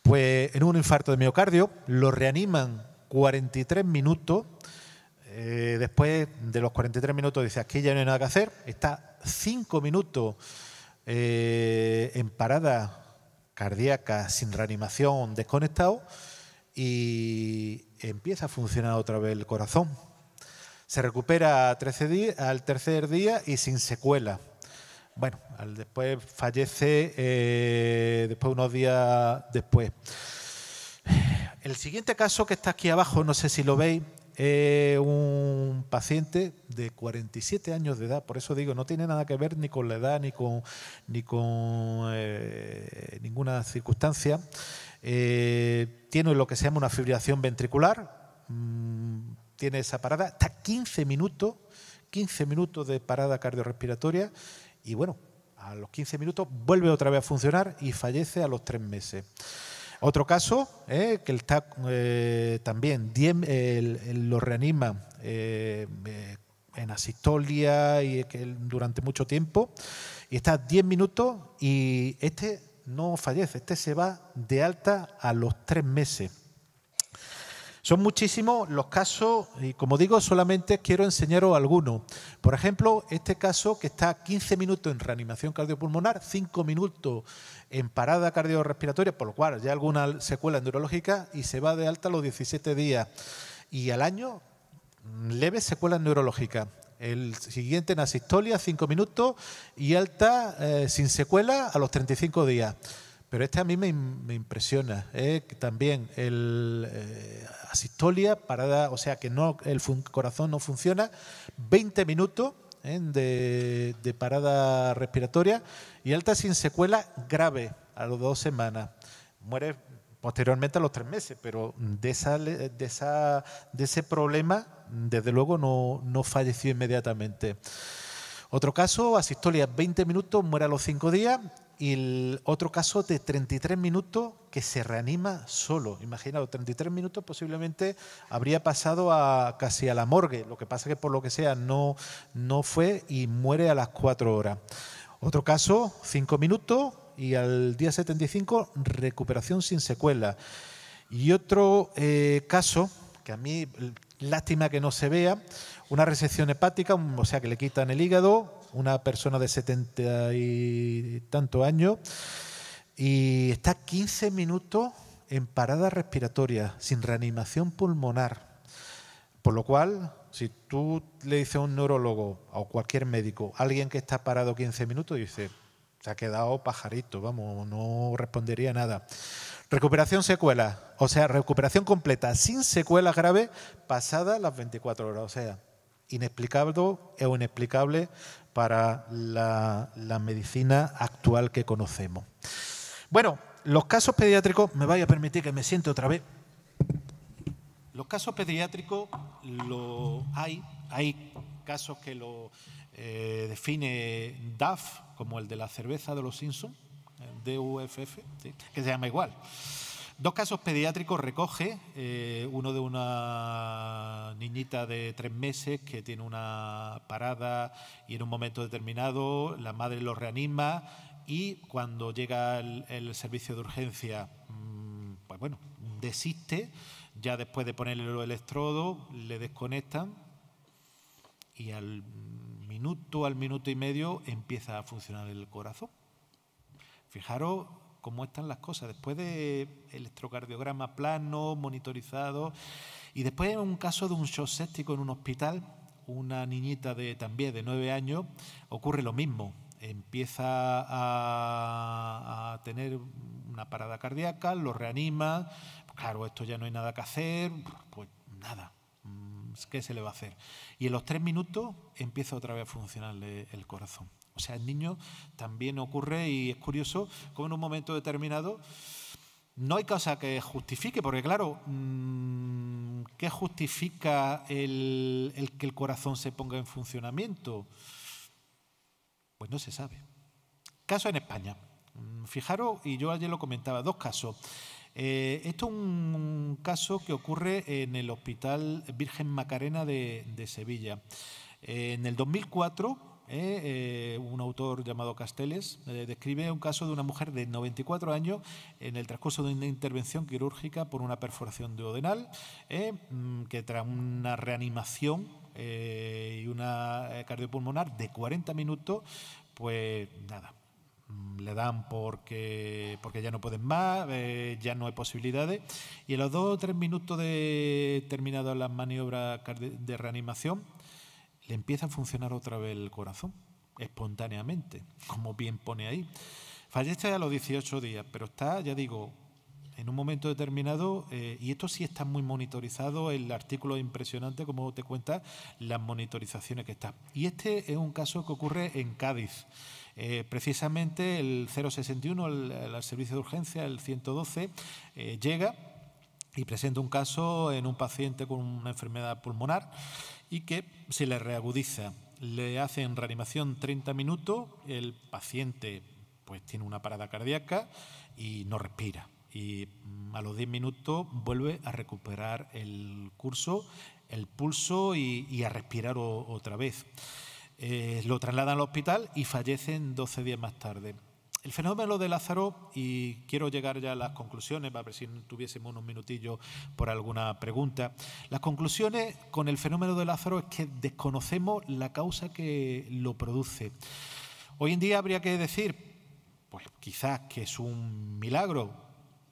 pues en un infarto de miocardio, lo reaniman 43 minutos. Eh, después de los 43 minutos dice, aquí ya no hay nada que hacer. Está cinco minutos eh, en parada cardíaca sin reanimación desconectado y empieza a funcionar otra vez el corazón. Se recupera al tercer día y sin secuela. Bueno, después fallece, eh, después unos días después. El siguiente caso que está aquí abajo, no sé si lo veis, eh, un paciente de 47 años de edad, por eso digo, no tiene nada que ver ni con la edad ni con, eh, ninguna circunstancia. Eh, tiene lo que se llama una fibrilación ventricular, mm, tiene esa parada, hasta 15 minutos, 15 minutos de parada cardiorrespiratoria y bueno, a los 15 minutos vuelve otra vez a funcionar y fallece a los tres meses. Otro caso, eh, que está eh, también, lo reanima eh, en asistolia y durante mucho tiempo, y está 10 minutos y este no fallece, este se va de alta a los 3 meses. Son muchísimos los casos y como digo, solamente quiero enseñaros algunos. Por ejemplo, este caso que está 15 minutos en reanimación cardiopulmonar, 5 minutos en parada cardiorrespiratoria, por lo cual ya alguna secuela neurológica, y se va de alta a los 17 días. Y al año, leves secuelas neurológicas. El siguiente en asistolia, 5 minutos, y alta eh, sin secuela a los 35 días. Pero este a mí me, impresiona. Eh, también el eh, asistolia, parada, o sea que no, el corazón no funciona, 20 minutos ¿eh? de, parada respiratoria y alta sin secuela grave a los dos semanas. Muere posteriormente a los tres meses, pero de, de, esa, de ese problema, desde luego, no, falleció inmediatamente. Otro caso, asistolia 20 minutos, muere a los cinco días y el otro caso de 33 minutos que se reanima solo. Imaginaos, 33 minutos posiblemente habría pasado a casi a la morgue. Lo que pasa que por lo que sea no, no fue y muere a las 4 horas. Otro caso, 5 minutos y al día 75 recuperación sin secuela. Y otro eh, caso, que a mí lástima que no se vea, una resección hepática, o sea que le quitan el hígado, una persona de setenta y tanto años, y está 15 minutos en parada respiratoria, sin reanimación pulmonar. Por lo cual, si tú le dices a un neurólogo o cualquier médico, alguien que está parado 15 minutos, dice, se ha quedado pajarito, vamos, no respondería nada. Recuperación secuela, o sea, recuperación completa, sin secuelas graves, pasada las 24 horas. O sea, inexplicable o inexplicable para la, medicina actual que conocemos. Bueno, los casos pediátricos, me vaya a permitir que me siente otra vez. Los casos pediátricos lo hay, hay casos que lo eh, define DAF, como el de la cerveza de los Simpsons, eh, DUFF, que se llama igual. Dos casos pediátricos recoge, eh, uno de una niñita de tres meses que tiene una parada y en un momento determinado la madre lo reanima y cuando llega el, el servicio de urgencia, mm, pues bueno, desiste, ya después de ponerle los electrodos, le desconectan y al minuto, al minuto y medio empieza a funcionar el corazón. Fijaros cómo están las cosas. Después de electrocardiograma plano, monitorizado, y después en un caso de un shock séptico en un hospital, una niñita de también de nueve años, ocurre lo mismo. Empieza a, tener una parada cardíaca, lo reanima, claro, esto ya no hay nada que hacer, pues nada, mm, ¿qué se le va a hacer? Y en los tres minutos empieza otra vez a funcionarle el corazón. O sea, en niño también ocurre y es curioso cómo en un momento determinado no hay cosa que justifique, porque claro, mm, ¿qué justifica el, que el corazón se ponga en funcionamiento? Pues no se sabe. Caso en España. Mm, fijaros, y yo ayer lo comentaba, dos casos. Eh, esto es un, caso que ocurre en el Hospital Virgen Macarena de, Sevilla. Eh, en el 2004 ¿eh? Eh, un autor llamado Casteles, eh, describe un caso de una mujer de 94 años en el transcurso de una intervención quirúrgica por una perforación de mm, que tras una reanimación y una cardiopulmonar de 40 minutos, pues nada, mm, le dan porque, porque ya no pueden más, ya no hay posibilidades. Y a los dos o tres minutos de terminado las maniobras de reanimación, le empieza a funcionar otra vez el corazón, espontáneamente, como bien pone ahí. Fallece a los 18 días, pero está, ya digo, en un momento determinado, eh, y esto sí está muy monitorizado, el artículo es impresionante, como te cuenta, las monitorizaciones que está. Y este es un caso que ocurre en Cádiz. Eh, precisamente el 061, el, servicio de urgencia, el 112, eh, llega y presenta un caso en un paciente con una enfermedad pulmonar y que se le reagudiza. Le hacen reanimación 30 minutos, el paciente pues tiene una parada cardíaca y no respira. Y mm, a los 10 minutos vuelve a recuperar el curso, el pulso y, a respirar otra vez. Eh, lo trasladan al hospital y fallecen 12 días más tarde. El fenómeno de Lázaro, y quiero llegar ya a las conclusiones, a ver si tuviésemos unos minutillos por alguna pregunta. Las conclusiones con el fenómeno de Lázaro es que desconocemos la causa que lo produce. Hoy en día habría que decir, pues quizás que es un milagro,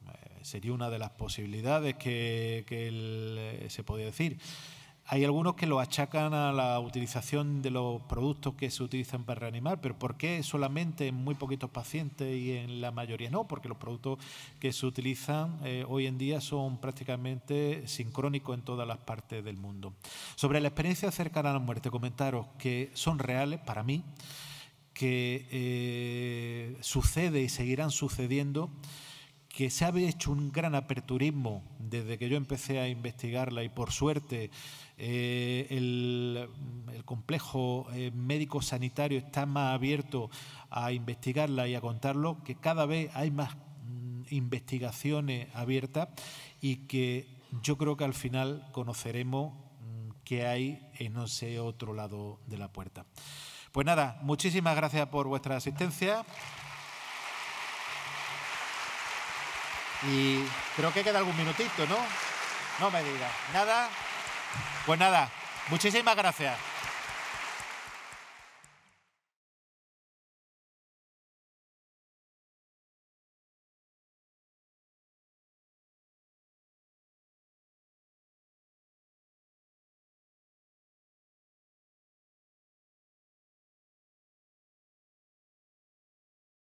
eh, sería una de las posibilidades que, eh, se podía decir. Hay algunos que lo achacan a la utilización de los productos que se utilizan para reanimar, pero ¿por qué solamente en muy poquitos pacientes y en la mayoría no? Porque los productos que se utilizan eh, hoy en día son prácticamente sincrónicos en todas las partes del mundo. Sobre la experiencia cercana a la muerte, comentaros que son reales para mí, que eh, sucede y seguirán sucediendo que se ha hecho un gran aperturismo desde que yo empecé a investigarla y por suerte eh, el, complejo eh, médico-sanitario está más abierto a investigarla y a contarlo, que cada vez hay más mm, investigaciones abiertas y que yo creo que al final conoceremos mm, qué hay en sé otro lado de la puerta. Pues nada, muchísimas gracias por vuestra asistencia. Y creo que queda algún minutito, ¿no? No me digas. Nada. Pues nada, muchísimas gracias.